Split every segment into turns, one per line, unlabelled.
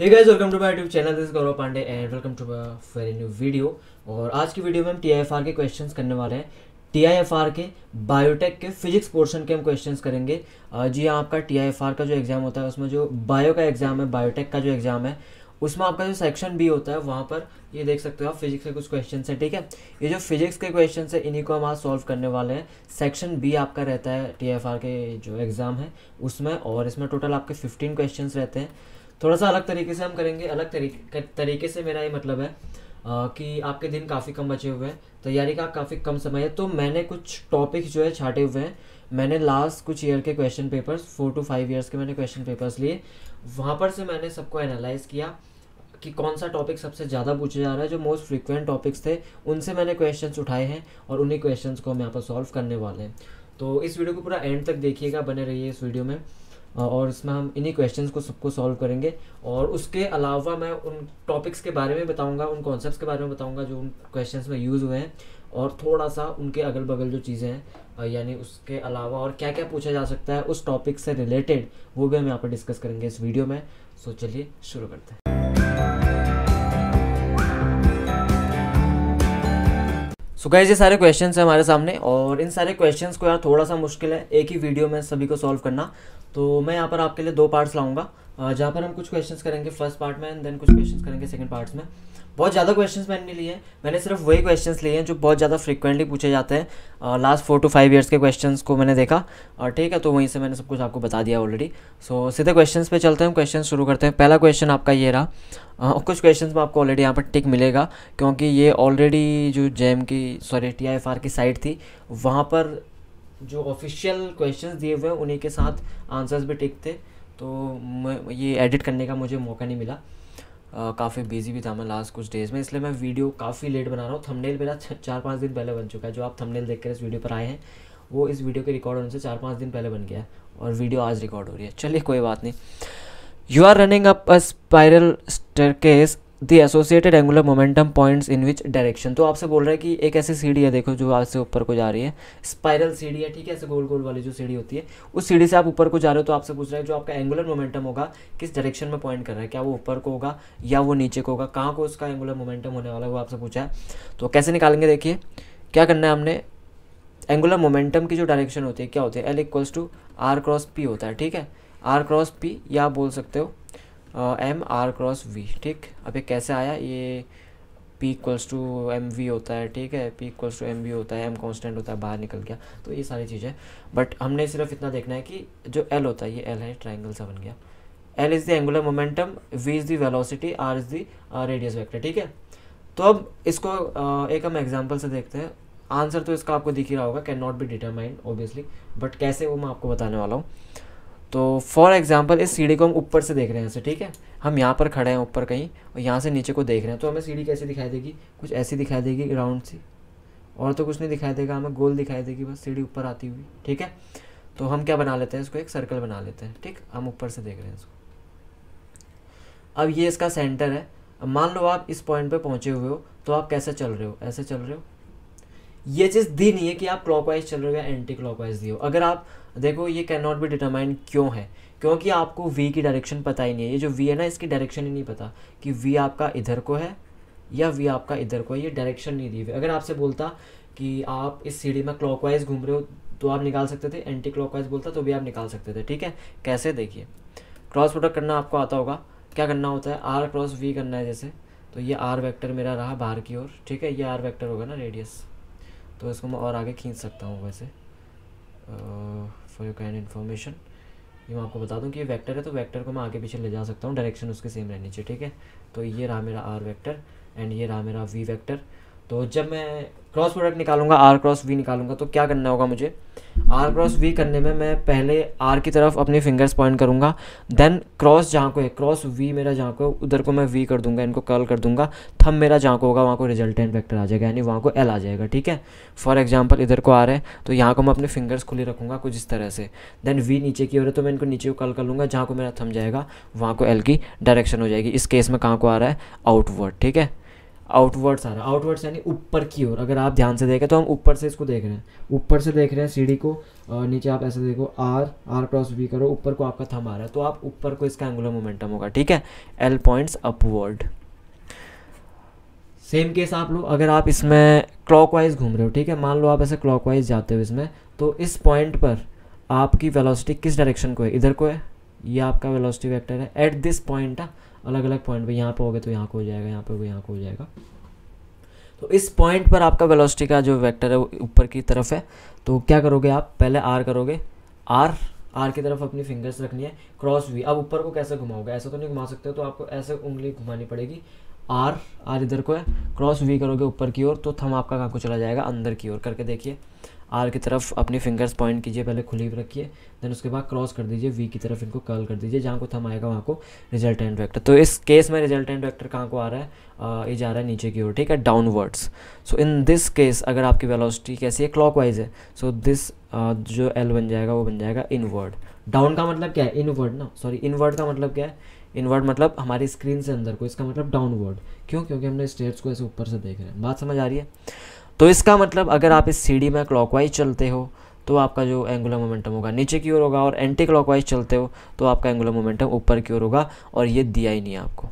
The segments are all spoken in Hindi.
Hey guys welcome to my YouTube channel this Gaurav Pandey and welcome to very new video और आज की वीडियो में हम टीआईएफआर के क्वेश्चंस करने वाले हैं टीआईएफआर के बायोटेक के फिजिक्स पोर्शन के हम क्वेश्चंस करेंगे जी हाँ आपका टीआईएफआर का जो एग्ज़ाम होता है उसमें जो बायो का एग्ज़ाम है बायोटेक का जो एग्ज़ाम है उसमें आपका जो सेक्शन बी होता है वहाँ पर ये देख सकते हो आप फिजिक्स के कुछ क्वेश्चन है ठीक है ये जो फिजिक्स के क्वेश्चन है इन्हीं को हम आज सॉल्व करने वाले हैं सेक्शन बी आपका रहता है टी के जो एग्ज़ाम है उसमें और इसमें टोटल आपके फिफ्टीन क्वेश्चन रहते हैं थोड़ा सा अलग तरीके से हम करेंगे अलग तरीके तरीके से मेरा ये मतलब है आ, कि आपके दिन काफ़ी कम बचे हुए हैं तैयारी का काफ़ी कम समय है तो मैंने कुछ टॉपिक्स जो है छाटे हुए हैं मैंने लास्ट कुछ ईयर के question papers four to five years के मैंने क्वेश्चन पेपर्स लिए वहाँ पर से मैंने सबको एनालाइज किया कि कौन सा टॉपिक सबसे ज़्यादा पूछा जा रहा है जो मोस्ट फ्रिक्वेंट टॉपिक्स थे उनसे मैंने क्वेश्चंस उठाए हैं और उन्हीं क्वेश्चंस को हम यहाँ पर सॉल्व करने वाले हैं तो इस वीडियो को पूरा एंड तक देखिएगा बने रहिए इस वीडियो में और इसमें हम इन्हीं क्वेश्चन को सबको सॉल्व करेंगे और उसके अलावा मैं उन टॉपिक्स के बारे में बताऊंगा उन कॉन्सेप्ट के बारे में बताऊंगा जो उन क्वेश्चन में यूज़ हुए हैं और थोड़ा सा उनके अगल बगल जो चीज़ें हैं यानी उसके अलावा और क्या क्या पूछा जा सकता है उस टॉपिक से रिलेटेड वो भी हम यहाँ पर डिस्कस करेंगे इस वीडियो में सो चलिए शुरू करते हैं सो so गाइज ये सारे क्वेश्चंस हैं हमारे सामने और इन सारे क्वेश्चंस को यार थोड़ा सा मुश्किल है एक ही वीडियो में सभी को सॉल्व करना तो मैं यहाँ पर आपके लिए दो पार्ट्स लाऊंगा जहाँ पर हम कुछ क्वेश्चंस करेंगे फर्स्ट पार्ट में एंड देन कुछ क्वेश्चंस करेंगे सेकंड पार्ट्स में बहुत ज़्यादा क्वेश्चंस मैंने नहीं लिए मैंने सिर्फ वही क्वेश्चंस लिए हैं जो बहुत ज़्यादा फ्रिक्वेंटली पूछे जाते हैं last four to five years के क्वेश्चंस को मैंने देखा और ठीक है तो वहीं से मैंने सब कुछ आपको बता दिया ऑलरेडी सो so, सीधे क्वेश्चंस पे चलते हैं क्वेश्चन शुरू करते हैं पहला क्वेश्चन आपका ये रहा आ, कुछ क्वेश्चन में आपको ऑलरेडी यहाँ पर टिक मिलेगा क्योंकि ये ऑलरेडी जो जे की सॉरी टी की साइट थी वहाँ पर जो ऑफिशियल क्वेश्चंस दिए हुए हैं उन्हीं के साथ आंसर्स भी टिक थे तो ये एडिट करने का मुझे मौका नहीं मिला काफ़ी बिजी भी था मैं लास्ट कुछ डेज़ में इसलिए मैं वीडियो काफ़ी लेट बना रहा हूँ थंबनेल मेरा चार पाँच दिन पहले बन चुका है जो आप थंबनेल देखकर इस वीडियो पर आए हैं वो इस वीडियो के रिकॉर्ड होने से चार पाँच दिन पहले बन गया है और वीडियो आज रिकॉर्ड हो रही है चलिए कोई बात नहीं you are running up a spiral stair the associated angular momentum points in which direction तो आपसे बोल रहा है कि एक ऐसी सीढ़ी है देखो जो आज से ऊपर को जा रही है स्पाइरल सीढ़ी है ठीक है ऐसे गोल गोल वाली जो सीढ़ी होती है उस सीढ़ी से आप ऊपर को जा रहे हो तो आपसे पूछ रहा है जो आपका एंगुलर मोमेंटम होगा किस डायरेक्शन में पॉइंट कर रहा है क्या वो ऊपर को होगा या वो नीचे को होगा कहाँ को उसका एंगुलर मोमेंटम होने वाला है वो आपसे पूछा है तो कैसे निकालेंगे देखिए क्या करना है हमने एंगुलर मोमेंटम की जो डायरेक्शन होती है क्या होती है L equals to R cross P होता है ठीक है आर क्रॉस पी या आप बोल सकते हो एम आर क्रॉस वी ठीक अब ये कैसे आया ये P equals to M V होता है ठीक है P equals to M V होता है एम कॉन्स्टेंट होता है बाहर निकल गया तो ये सारी चीज़ें बट हमने सिर्फ इतना देखना है कि जो एल होता है ये एल है ट्राइंगल सा बन गया L is the angular momentum V is the velocity R is the radius vector ठीक है तो अब इसको uh, एक हम एग्जाम्पल से देखते हैं आंसर तो इसका आपको दिख ही रहा होगा cannot be determined obviously but कैसे वो मैं आपको बताने वाला हूँ तो फॉर एग्ज़ाम्पल इस सीढ़ी को हम ऊपर से देख रहे हैं ऐसे ठीक है हम यहाँ पर खड़े हैं ऊपर कहीं और यहाँ से नीचे को देख रहे हैं तो हमें सीढ़ी कैसी दिखाई देगी कुछ ऐसी दिखाई देगी राउंड सी और तो कुछ नहीं दिखाई देगा हमें गोल दिखाई देगी बस सीढ़ी ऊपर आती हुई ठीक है तो हम क्या बना लेते हैं इसको एक सर्कल बना लेते हैं ठीक हम ऊपर से देख रहे हैं इसको अब ये इसका सेंटर है मान लो आप इस पॉइंट पे पहुँचे हुए हो तो आप कैसे चल रहे हो ऐसे चल रहे हो ये चीज़ दी नहीं है कि आप क्लॉकवाइज चल रहे हो या एंटी क्लॉकवाइज दी हो अगर आप देखो ये कैन नॉट भी डिटरमाइंड क्यों है क्योंकि आपको वी की डायरेक्शन पता ही नहीं है ये जो वी है ना इसकी डायरेक्शन ही नहीं पता कि वी आपका इधर को है या वी आपका इधर को है ये डायरेक्शन नहीं दी हुई अगर आपसे बोलता कि आप इस सीढ़ी में क्लॉकवाइज घूम रहे हो तो आप निकाल सकते थे एंटी क्लॉकवाइज बोलता तो भी आप निकाल सकते थे ठीक है कैसे देखिए क्रॉस प्रोडक्ट करना आपको आता होगा क्या करना होता है आर क्रॉस वी करना है जैसे तो ये आर वैक्टर मेरा रहा बाहर की ओर ठीक है ये आर वैक्टर होगा ना रेडियस तो इसको मैं और आगे खींच सकता हूँ वैसे uh... for your kind information ये मैं आपको बता दूं कि ये वेक्टर है तो वेक्टर को मैं आगे पीछे ले जा सकता हूँ डायरेक्शन उसकी सेम रहनी चाहिए ठीक है तो ये रहा मेरा आर वैक्टर एंड ये रहा मेरा वी वैक्टर तो जब मैं क्रॉस प्रोडक्ट निकालूंगा आर क्रॉस वी निकालूंगा तो क्या करना होगा मुझे आर क्रॉस वी करने में मैं पहले आर की तरफ अपने फिंगर्स पॉइंट करूंगा देन क्रॉस जहाँ को है क्रॉस वी मेरा जहाँ को है उधर को मैं वी कर दूंगा इनको कर्ल कर दूंगा थम मेरा जहाँ को होगा वहाँ को रिजल्टेंट वेक्टर आ जाएगा यानी वहाँ को एल आ जाएगा ठीक है फॉर एग्जाम्पल इधर को आ रहा है तो यहाँ को मैं अपने फिंगर्स खुले रखूँगा कुछ इस तरह से देन वी नीचे की ओर है तो मैं इनको नीचे को कर्ल कर लूँगा जहाँ को मेरा थम जाएगा वहाँ को एल की डायरेक्शन हो जाएगी इस केस में कहाँ को आ रहा है आउटवर्ड ठीक है आउटवर्ड्स आ रहा है आउटवर्ड्स यानी ऊपर की ओर अगर आप ध्यान से देखें तो हम ऊपर से इसको देख रहे हैं ऊपर से देख रहे हैं सीढ़ी को और नीचे आप ऐसे देखो आर आर क्रॉस वी करो ऊपर को आपका थम आ रहा है तो आप ऊपर को इसका एंगुलर मोमेंटम होगा ठीक है L points upward same case आप लोग अगर आप इसमें क्लॉकवाइज घूम रहे हो ठीक है मान लो आप ऐसे क्लॉकवाइज जाते हो इसमें तो इस पॉइंट पर आपकी वेलोसिटी किस डायरेक्शन को है इधर को है ये आपका वेलोसिटी वेक्टर है एट दिस पॉइंट अलग अलग पॉइंट पे यहाँ पे हो गए तो यहाँ को हो जाएगा यहाँ पे हो तो यहाँ को हो जाएगा तो इस पॉइंट पर आपका वेलोसिटी का जो वेक्टर है वो ऊपर की तरफ है तो क्या करोगे आप पहले आर करोगे आर आर की तरफ अपनी फिंगर्स रखनी है क्रॉस वी अब ऊपर को कैसे घुमाओगे ऐसा तो नहीं घुमा सकते तो आपको ऐसे उंगली घुमानी पड़ेगी आर आर इधर को है क्रॉस वी करोगे ऊपर की ओर तो थम आपका कहाँ को चला जाएगा अंदर की ओर करके देखिए आर की तरफ अपनी फिंगर्स पॉइंट कीजिए पहले खुली रखिए देन उसके बाद क्रॉस कर दीजिए वी की तरफ इनको कर्ल कर दीजिए जहाँ को थम आएगा वहाँ को रिजल्टेंट वैक्टर तो इस केस में रिजल्टेंट वैक्टर कहाँ को आ रहा है ये जा रहा है नीचे की ओर ठीक है downwards so in this case अगर आपकी वेलोसिटी कैसी है क्लॉक है सो so, दिस जो एल बन जाएगा वो बन जाएगा इनवर्ड डाउन का मतलब क्या है इनवर्ड ना सॉरी इनवर्ड का मतलब क्या है इनवर्ड मतलब हमारी स्क्रीन से अंदर को इसका मतलब डाउनवर्ड क्यों क्योंकि हमने स्टेट्स को ऐसे ऊपर से देख रहे हैं बात समझ आ रही है तो इसका मतलब अगर आप इस सीढ़ी में क्लॉकवाइज चलते हो तो आपका जो एंगुलर मोमेंटम होगा नीचे की ओर होगा और एंटी क्लॉकवाइज चलते हो तो आपका एंगुलर मोमेंटम ऊपर की ओर होगा और ये दिया ही नहीं है आपको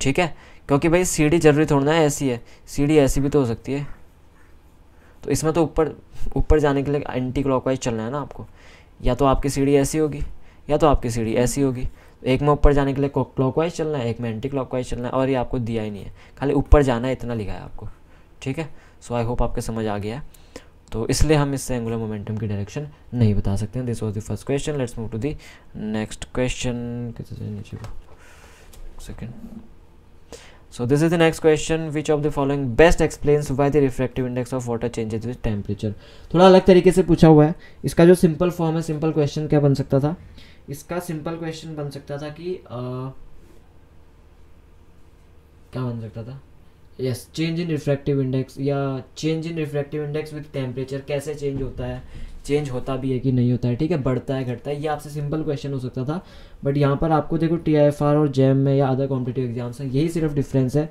ठीक है क्योंकि भाई सीढ़ी जरूरी थोड़ी ना ऐसी है सीढ़ी ऐसी भी तो हो सकती है तो इसमें तो ऊपर ऊपर जाने के लिए एंटी क्लॉकवाइज चलना है ना आपको या तो आपकी सीढ़ी ऐसी होगी या तो आपकी सीढ़ी ऐसी होगी एक में ऊपर जाने के लिए क्लॉकवाइज चलना है एक में एंटी क्लॉकवाइज चलना है और ये आपको दिया ही नहीं है खाली ऊपर जाना है इतना लिखा है आपको ठीक है सो आई होप आपके समझ आ गया है तो इसलिए हम इससे एंगुलर मोमेंटम की डायरेक्शन नहीं बता सकते हैं this was the first question let's move to the next question नीचे second so this is the next question which of the following best explains why the refractive index of water changes with temperature थोड़ा अलग तरीके से पूछा हुआ है इसका जो सिंपल फॉर्म है सिंपल क्वेश्चन क्या बन सकता था इसका सिंपल क्वेश्चन बन सकता था कि आ, क्या बन सकता था yes change in refractive index या change in refractive index with temperature कैसे चेंज होता है चेंज होता भी है कि नहीं होता है ठीक है बढ़ता है घटता है ये आपसे सिंपल क्वेश्चन हो सकता था बट यहाँ पर आपको देखो टी आई एफ आर और जैम में या अदर कॉम्पिटेटिव एग्जाम्स में यही सिर्फ डिफरेंस है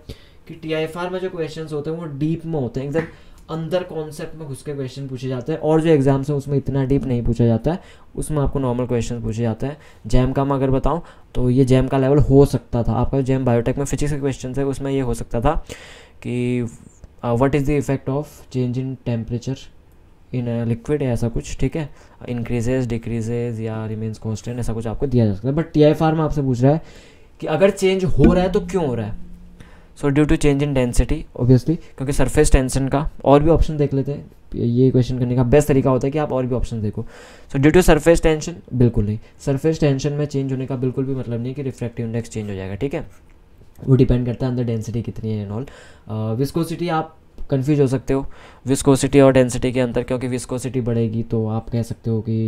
कि टी आई एफ आर में जो क्वेश्चन होते हैं वो डीप में होते हैं एग्जैक्ट अंदर कॉन्सेप्ट में घुस के क्वेश्चन पूछे जाते हैं और जो एग्जाम्स हैं उसमें इतना डीप नहीं पूछा जाता है उसमें आपको नॉर्मल क्वेश्चन पूछे जाते हैं जैम का मैं अगर बताऊँ तो ये जैम का लेवल हो सकता था आपका जैम बायोटेक में फिजिक्स के क्वेश्चन है उसमें ये हो सकता था कि what is the effect of change in temperature in liquid ऐसा कुछ ठीक है इंक्रीजेज डिक्रीजेज या रिमेन्स कॉन्स्टेंट ऐसा कुछ आपको दिया जा सकता है बट टी आई में आपसे पूछ रहा है कि अगर चेंज हो रहा है तो क्यों हो रहा है so due to change in density obviously क्योंकि सरफेस टेंशन का और भी ऑप्शन देख लेते हैं ये क्वेश्चन करने का बेस्ट तरीका होता है कि आप और भी ऑप्शन देखो so due to surface tension बिल्कुल नहीं सरफेस टेंशन में चेंज होने का बिल्कुल भी मतलब नहीं कि रिफ्रैक्टिव इंडेक्स चेंज हो जाएगा ठीक है वो डिपेंड करता है अंदर डेंसिटी कितनी है एंड ऑल विस्कोसिटी आप कन्फ्यूज हो सकते हो विस्कोसिटी और डेंसिटी के अंतर क्योंकि विस्कोसिटी बढ़ेगी तो आप कह सकते हो कि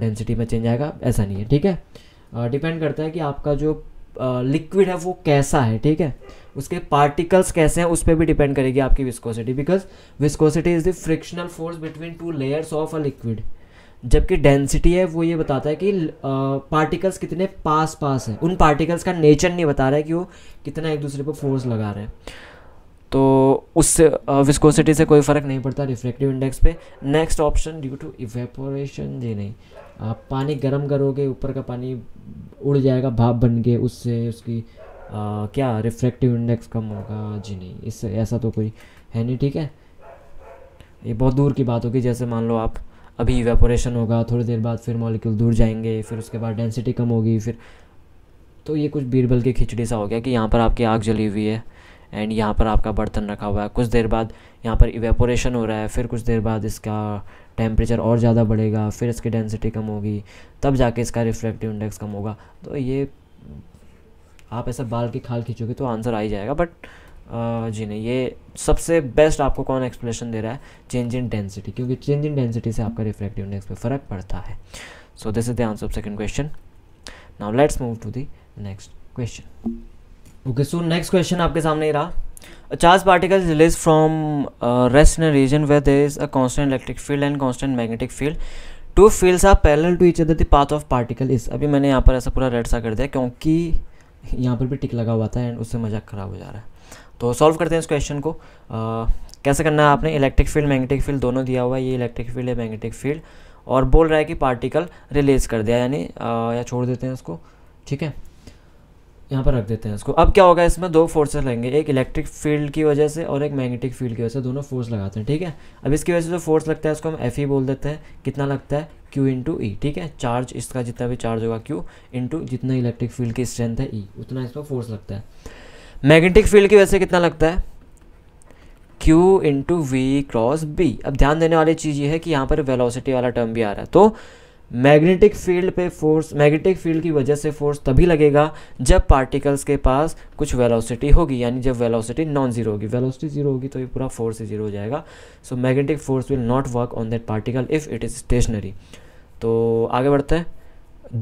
डेंसिटी में चेंज आएगा ऐसा नहीं है ठीक है डिपेंड करता है कि आपका जो लिक्विड है वो कैसा है ठीक है उसके पार्टिकल्स कैसे हैं उस पर भी डिपेंड करेगी आपकी viscosity because viscosity is the frictional force between two layers of a liquid जबकि डेंसिटी है वो ये बताता है कि पार्टिकल्स uh, कितने पास पास हैं उन पार्टिकल्स का नेचर नहीं बता रहा है कि वो कितना एक दूसरे पर फोर्स लगा रहे हैं तो उससे विस्कोसिटी uh, से कोई फ़र्क नहीं पड़ता रिफ्लेक्टिव इंडेक्स पे next option due to evaporation जी नहीं आप पानी गर्म करोगे ऊपर का पानी उड़ जाएगा भाप बन के उससे उसकी आ, क्या रिफ्रैक्टिव इंडेक्स कम होगा जी नहीं इससे ऐसा तो कोई है नहीं ठीक है ये बहुत दूर की बात होगी जैसे मान लो आप अभी वेपोरेशन होगा थोड़ी देर बाद फिर मॉलिक्यूल दूर जाएंगे फिर उसके बाद डेंसिटी कम होगी फिर तो ये कुछ बीरबल की खिचड़ी सा हो गया कि यहाँ पर आपकी आग जली हुई है एंड यहाँ पर आपका बर्तन रखा हुआ है कुछ देर बाद यहाँ पर इवेपोरेशन हो रहा है फिर कुछ देर बाद इसका टेम्परेचर और ज़्यादा बढ़ेगा फिर इसकी डेंसिटी कम होगी तब जाके इसका रिफ्लेक्टिव इंडेक्स कम होगा तो ये आप ऐसा बाल की खाल खींचोगे तो आंसर आ ही जाएगा बट जी नहीं ये सबसे बेस्ट आपको कौन एक्सप्लेनेशन दे रहा है चेंज इन डेंसिटी क्योंकि चेंज इन डेंसिटी से आपका रिफ्लेक्टिव इंडेक्स पे फ़र्क पड़ता है so this is the answer of second question now let's move to the next question okay so next question आपके सामने ही रहा A charged particle is released from uh, rest in a region where there is a constant electric field and constant magnetic field. Two fields are parallel to each other. The path of particle is अभी मैंने यहाँ पर ऐसा पूरा रेड सा कर दिया क्योंकि यहाँ पर भी टिक लगा हुआ था एंड उससे मजाक खराब हो जा रहा है तो सॉल्व करते हैं इस क्वेश्चन को आ, कैसे करना है आपने इलेक्ट्रिक फील्ड मैग्नेटिक फील्ड दोनों दिया हुआ है ये इलेक्ट्रिक फील्ड है मैग्नेटिक फील्ड और बोल रहा है कि पार्टिकल रिलीज कर दिया यानी या छोड़ देते हैं उसको ठीक है यहाँ पर रख देते हैं इसको अब क्या होगा इसमें दो फोर्सेस लगेंगे एक इलेक्ट्रिक फील्ड की वजह से और एक मैग्नेटिक फील्ड की वजह से दोनों फोर्स लगाते हैं ठीक है अब इसकी वजह से जो फोर्स लगता है उसको हम एफ ई बोल देते हैं कितना लगता है क्यू इंटू ई ठीक है चार्ज इसका जितना भी चार्ज होगा क्यू इंटू जितना इलेक्ट्रिक फील्ड की स्ट्रेंथ है ई e, उतना इसमें फोर्स लगता है मैग्नेटिक फील्ड की वजह से कितना लगता है Q into V cross B अब ध्यान देने वाली चीज़ ये है कि यहाँ पर वेलोसिटी वाला टर्म भी आ रहा है तो मैग्नेटिक फील्ड पे फोर्स मैग्नेटिक फील्ड की वजह से फोर्स तभी लगेगा जब पार्टिकल्स के पास कुछ वेलोसिटी होगी यानी जब वेलोसिटी नॉन जीरो होगी वेलोसिटी जीरो होगी तो ये पूरा फोर्स ही जीरो हो जाएगा so magnetic force will not work on that particle if it is stationary तो आगे बढ़ते हैं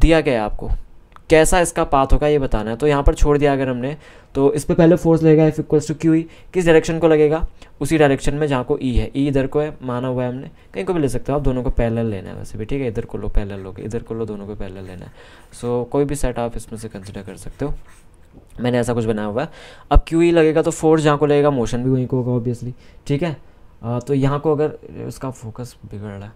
दिया गया है आपको कैसा इसका पाथ होगा ये बताना है तो यहाँ पर छोड़ दिया अगर हमने तो इस पर पहले फोर्स लगेगा F equals to Q E किस डायरेक्शन को लगेगा उसी डायरेक्शन में जहाँ को ई e है ई e इधर को है माना हुआ है हमने कहीं को भी ले सकते हो आप दोनों को पैरेलल लेना है वैसे भी ठीक है इधर को लो पैरेलल लोगे इधर को लो दोनों को पैरेलल लेना है सो so, कोई भी सेट आप इसमें से कंसिडर कर सकते हो मैंने ऐसा कुछ बनाया हुआ है अब क्यू ई e लगेगा तो फोर्स जहाँ को लगेगा मोशन भी वहीं को होगा ऑब्वियसली ठीक है तो यहाँ को अगर इसका फोकस बिगड़ रहा है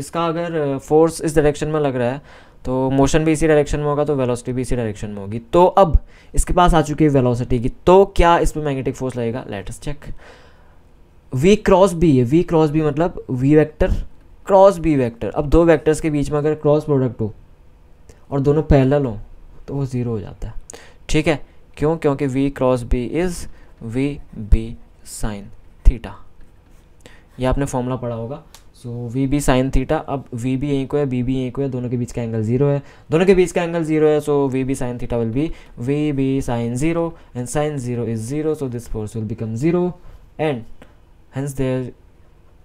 इसका अगर फोर्स इस डायरेक्शन में लग रहा है तो मोशन भी इसी डायरेक्शन में होगा तो वेलोसिटी भी इसी डायरेक्शन में होगी तो अब इसके पास आ चुकी है वेलोसिटी की तो क्या इसमें मैग्नेटिक फोर्स लगेगा latest check V cross B है वी क्रॉस बी मतलब V vector cross B vector अब दो वेक्टर्स के बीच में अगर क्रॉस प्रोडक्ट हो और दोनों पैरेलल हो तो वो ज़ीरो हो जाता है ठीक है क्यों क्योंकि V cross B is V B sine theta ये आपने फॉर्मूला पढ़ा होगा so V B sine theta अब वी बी यहीं को है बी बी यहीं को है दोनों के बीच का एंगल जीरो है दोनों के बीच का एंगल जीरो है so V B sine theta will be V B sine zero and sine zero is zero so this force will become zero and hence there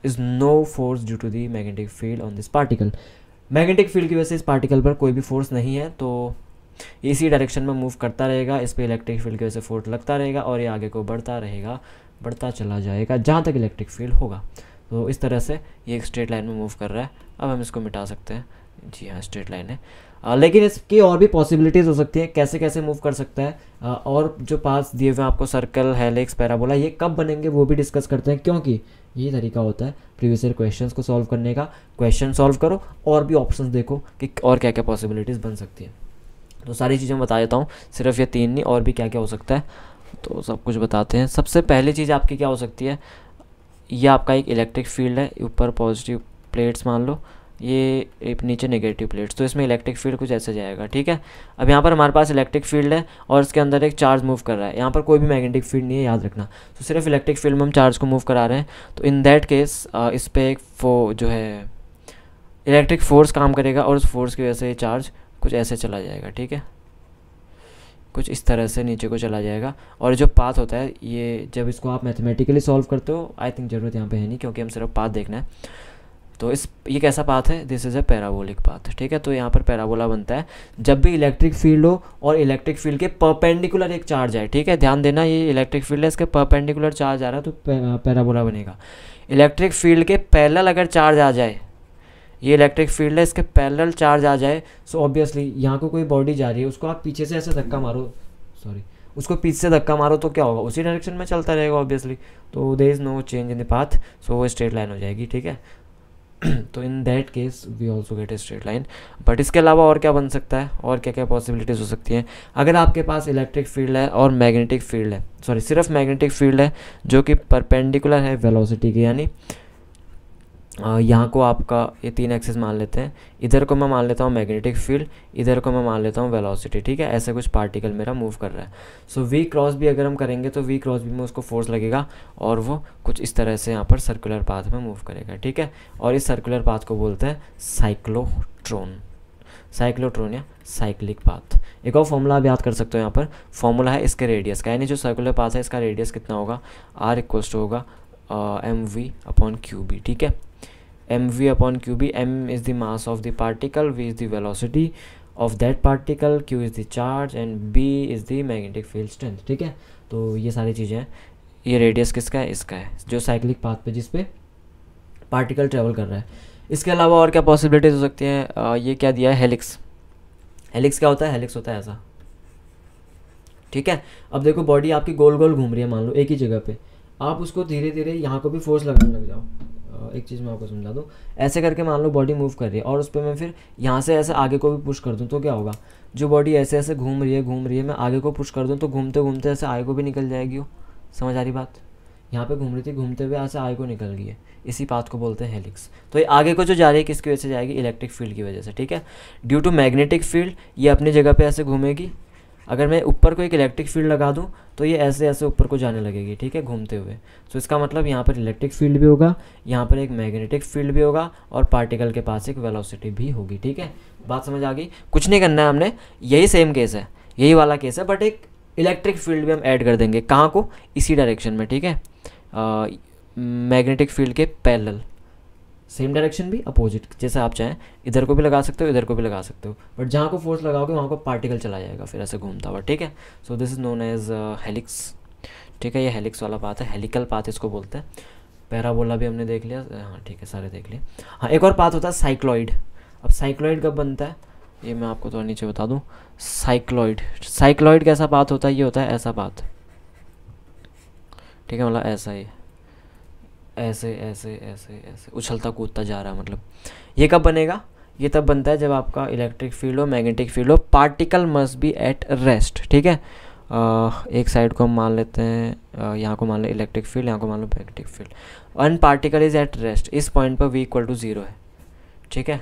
is no force due to the magnetic field on this particle magnetic field की वजह से इस पार्टिकल पर कोई भी फोर्स नहीं है तो इसी डायरेक्शन में मूव करता रहेगा इस पर इलेक्ट्रिक फील्ड की वजह से फोर्स लगता रहेगा और ये आगे को बढ़ता रहेगा बढ़ता चला जाएगा जहाँ तक इलेक्ट्रिक फील्ड होगा तो इस तरह से ये एक स्ट्रेट लाइन में मूव कर रहा है अब हम इसको मिटा सकते हैं जी हाँ स्ट्रेट लाइन है आ, लेकिन इसकी और भी पॉसिबिलिटीज़ हो सकती है कैसे कैसे मूव कर सकता है आ, और जो पास दिए हुए आपको सर्कल हेलिक्स पैराबोला ये कब बनेंगे वो भी डिस्कस करते हैं क्योंकि ये तरीका होता है प्रीवियस ईयर क्वेश्चन को सॉल्व करने का क्वेश्चन सॉल्व करो और भी ऑप्शन देखो कि और क्या क्या पॉसिबिलिटीज़ बन सकती है तो सारी चीज़ें बता देता हूँ सिर्फ ये तीन नहीं और भी क्या क्या हो सकता है तो सब कुछ बताते हैं सबसे पहली चीज़ आपकी क्या हो सकती है ये आपका एक इलेक्ट्रिक फील्ड है ऊपर पॉजिटिव प्लेट्स मान लो ये एक नीचे नेगेटिव प्लेट्स तो इसमें इलेक्ट्रिक फील्ड कुछ ऐसे जाएगा ठीक है अब यहाँ पर हमारे पास इलेक्ट्रिक फील्ड है और इसके अंदर एक चार्ज मूव कर रहा है यहाँ पर कोई भी मैग्नेटिक फील्ड नहीं है याद रखना तो सिर्फ इलेक्ट्रिक फील्ड में हम चार्ज को मूव करा रहे हैं तो इन दैट केस इस पर एक फो जो है इलेक्ट्रिक फोर्स काम करेगा और उस फोर्स की वजह से ये चार्ज कुछ ऐसे चला जाएगा ठीक है कुछ इस तरह से नीचे को चला जाएगा और जो पाथ होता है ये जब इसको आप मैथमेटिकली सॉल्व करते हो आई थिंक ज़रूरत यहाँ पे है नहीं क्योंकि हम सिर्फ पाथ देखना है तो इस ये कैसा पाथ है this is a parabolic path ठीक है तो यहाँ पर पैराबोला बनता है जब भी इलेक्ट्रिक फील्ड हो और इलेक्ट्रिक फील्ड के परपेंडिकुलर एक चार्ज आए ठीक है ध्यान देना ये इलेक्ट्रिक फील्ड है इसके परपेंडिकुलर चार्ज आ रहा है तो पैराबोला बनेगा इलेक्ट्रिक फील्ड के पैरल अगर चार्ज आ जाए ये इलेक्ट्रिक फील्ड है इसके पैरेलल चार्ज आ जाए सो ऑब्वियसली यहाँ को कोई बॉडी जा रही है उसको आप पीछे से ऐसे धक्का मारो सॉरी उसको पीछे से धक्का मारो तो क्या होगा उसी डायरेक्शन में चलता रहेगा ऑब्वियसली तो there is no change in the path so वो स्ट्रेट लाइन हो जाएगी ठीक है तो in that case we also get a straight line but इसके अलावा और क्या बन सकता है और क्या क्या पॉसिबिलिटीज़ हो सकती हैं अगर आपके पास इलेक्ट्रिक फील्ड है और मैग्नेटिक फील्ड है सॉरी सिर्फ मैग्नेटिक फील्ड है जो कि परपेंडिकुलर है वेलोसिटी के यानी यहाँ को आपका ये तीन एक्सेस मान लेते हैं इधर को मैं मान लेता हूँ मैग्नेटिक फील्ड इधर को मैं मान लेता हूँ वेलोसिटी ठीक है ऐसे कुछ पार्टिकल मेरा मूव कर रहा है सो वी क्रॉस भी अगर हम करेंगे तो वी क्रॉस भी में उसको फोर्स लगेगा और वो कुछ इस तरह से यहाँ पर सर्कुलर पाथ में मूव करेगा ठीक है और इस सर्कुलर पाथ को बोलते हैं साइक्लोट्रोन साइक्लोट्रोन या साइक्लिक पाथ एक और फॉर्मूला आप याद कर सकते हो यहाँ पर फॉर्मूला है इसके रेडियस का यानी जो सर्कुलर पाथ है इसका रेडियस कितना होगा आर इक्वल्स टू होगा M V upon Q B ठीक है M V upon Q B M is the mass of the particle V is the velocity of that particle Q is the charge and B is the magnetic field strength ठीक है तो ये सारी चीज़ें हैं ये रेडियस किसका है इसका है जो साइक्लिक पाथ पे जिस पे पार्टिकल ट्रेवल कर रहा है इसके अलावा और क्या पॉसिबिलिटीज हो सकती हैं ये क्या दिया है हेलिक्स हेलिक्स क्या होता है हेलिक्स होता है ऐसा ठीक है अब देखो बॉडी आपकी गोल गोल घूम रही है मान लो एक ही जगह पे आप उसको धीरे धीरे यहाँ को भी फोर्स लगाने लग जाओ एक चीज़ मैं आपको समझा दूँ ऐसे करके मान लो बॉडी मूव कर रही है और उस पर मैं फिर यहाँ से ऐसे आगे को भी पुश कर दूँ तो क्या होगा जो बॉडी ऐसे ऐसे घूम रही है घूम रही है मैं आगे को पुश कर दूँ तो घूमते घूमते ऐसे आगे को भी निकल जाएगी वो समझ आ रही बात यहाँ पे घूम रही थी घूमते हुए ऐसे आगे को निकल गई है इसी पाथ को बोलते हैं हेलिक्स तो ये आगे को जो जा रही है किसकी वजह से जाएगी इलेक्ट्रिक फील्ड की वजह से ठीक है ड्यू टू मैग्नेटिक फील्ड ये अपनी जगह पे ऐसे घूमेगी अगर मैं ऊपर को एक इलेक्ट्रिक फील्ड लगा दूँ तो ये ऐसे ऐसे ऊपर को जाने लगेगी ठीक है घूमते हुए सो तो इसका मतलब यहाँ पर इलेक्ट्रिक फील्ड भी होगा यहाँ पर एक मैग्नेटिक फील्ड भी होगा और पार्टिकल के पास एक वेलोसिटी भी होगी ठीक है बात समझ आ गई कुछ नहीं करना है हमने यही सेम केस है यही वाला केस है बट एक इलेक्ट्रिक फील्ड भी हम ऐड कर देंगे कहाँ को इसी डायरेक्शन में ठीक है मैग्नेटिक फील्ड के पैरेलल सेम डायरेक्शन भी अपोजिट जैसे आप चाहें इधर को भी लगा सकते हो इधर को भी लगा सकते हो बट जहाँ को फोर्स लगाओगे वहाँ को पार्टिकल चला जाएगा फिर ऐसे घूमता हुआ ठीक है so this is known as helix ठीक है ये हेलिक्स वाला पाथ है हेलिकल पाथ इसको बोलते हैं पैराबोला भी हमने देख लिया हाँ ठीक है सारे देख लिए हाँ एक और पाथ होता है साइक्लॉइड अब साइक्लॉइड कब बनता है ये मैं आपको थोड़ा नीचे बता दूँ साइक्लॉइड साइक्लॉइड कैसा पाथ होता है ये होता है ऐसा पाथ ठीक है मतलब ऐसा ही ऐसे ऐसे ऐसे ऐसे उछलता कूदता जा रहा है मतलब ये कब बनेगा ये तब बनता है जब आपका इलेक्ट्रिक फील्ड हो मैग्नेटिक फील्ड हो particle must be at rest ठीक है एक साइड को हम मान लेते हैं यहाँ को मान लो इलेक्ट्रिक फील्ड यहाँ को मान लो magnetic field and particle is at rest इस पॉइंट पर वी इक्वल टू ज़ीरो है ठीक है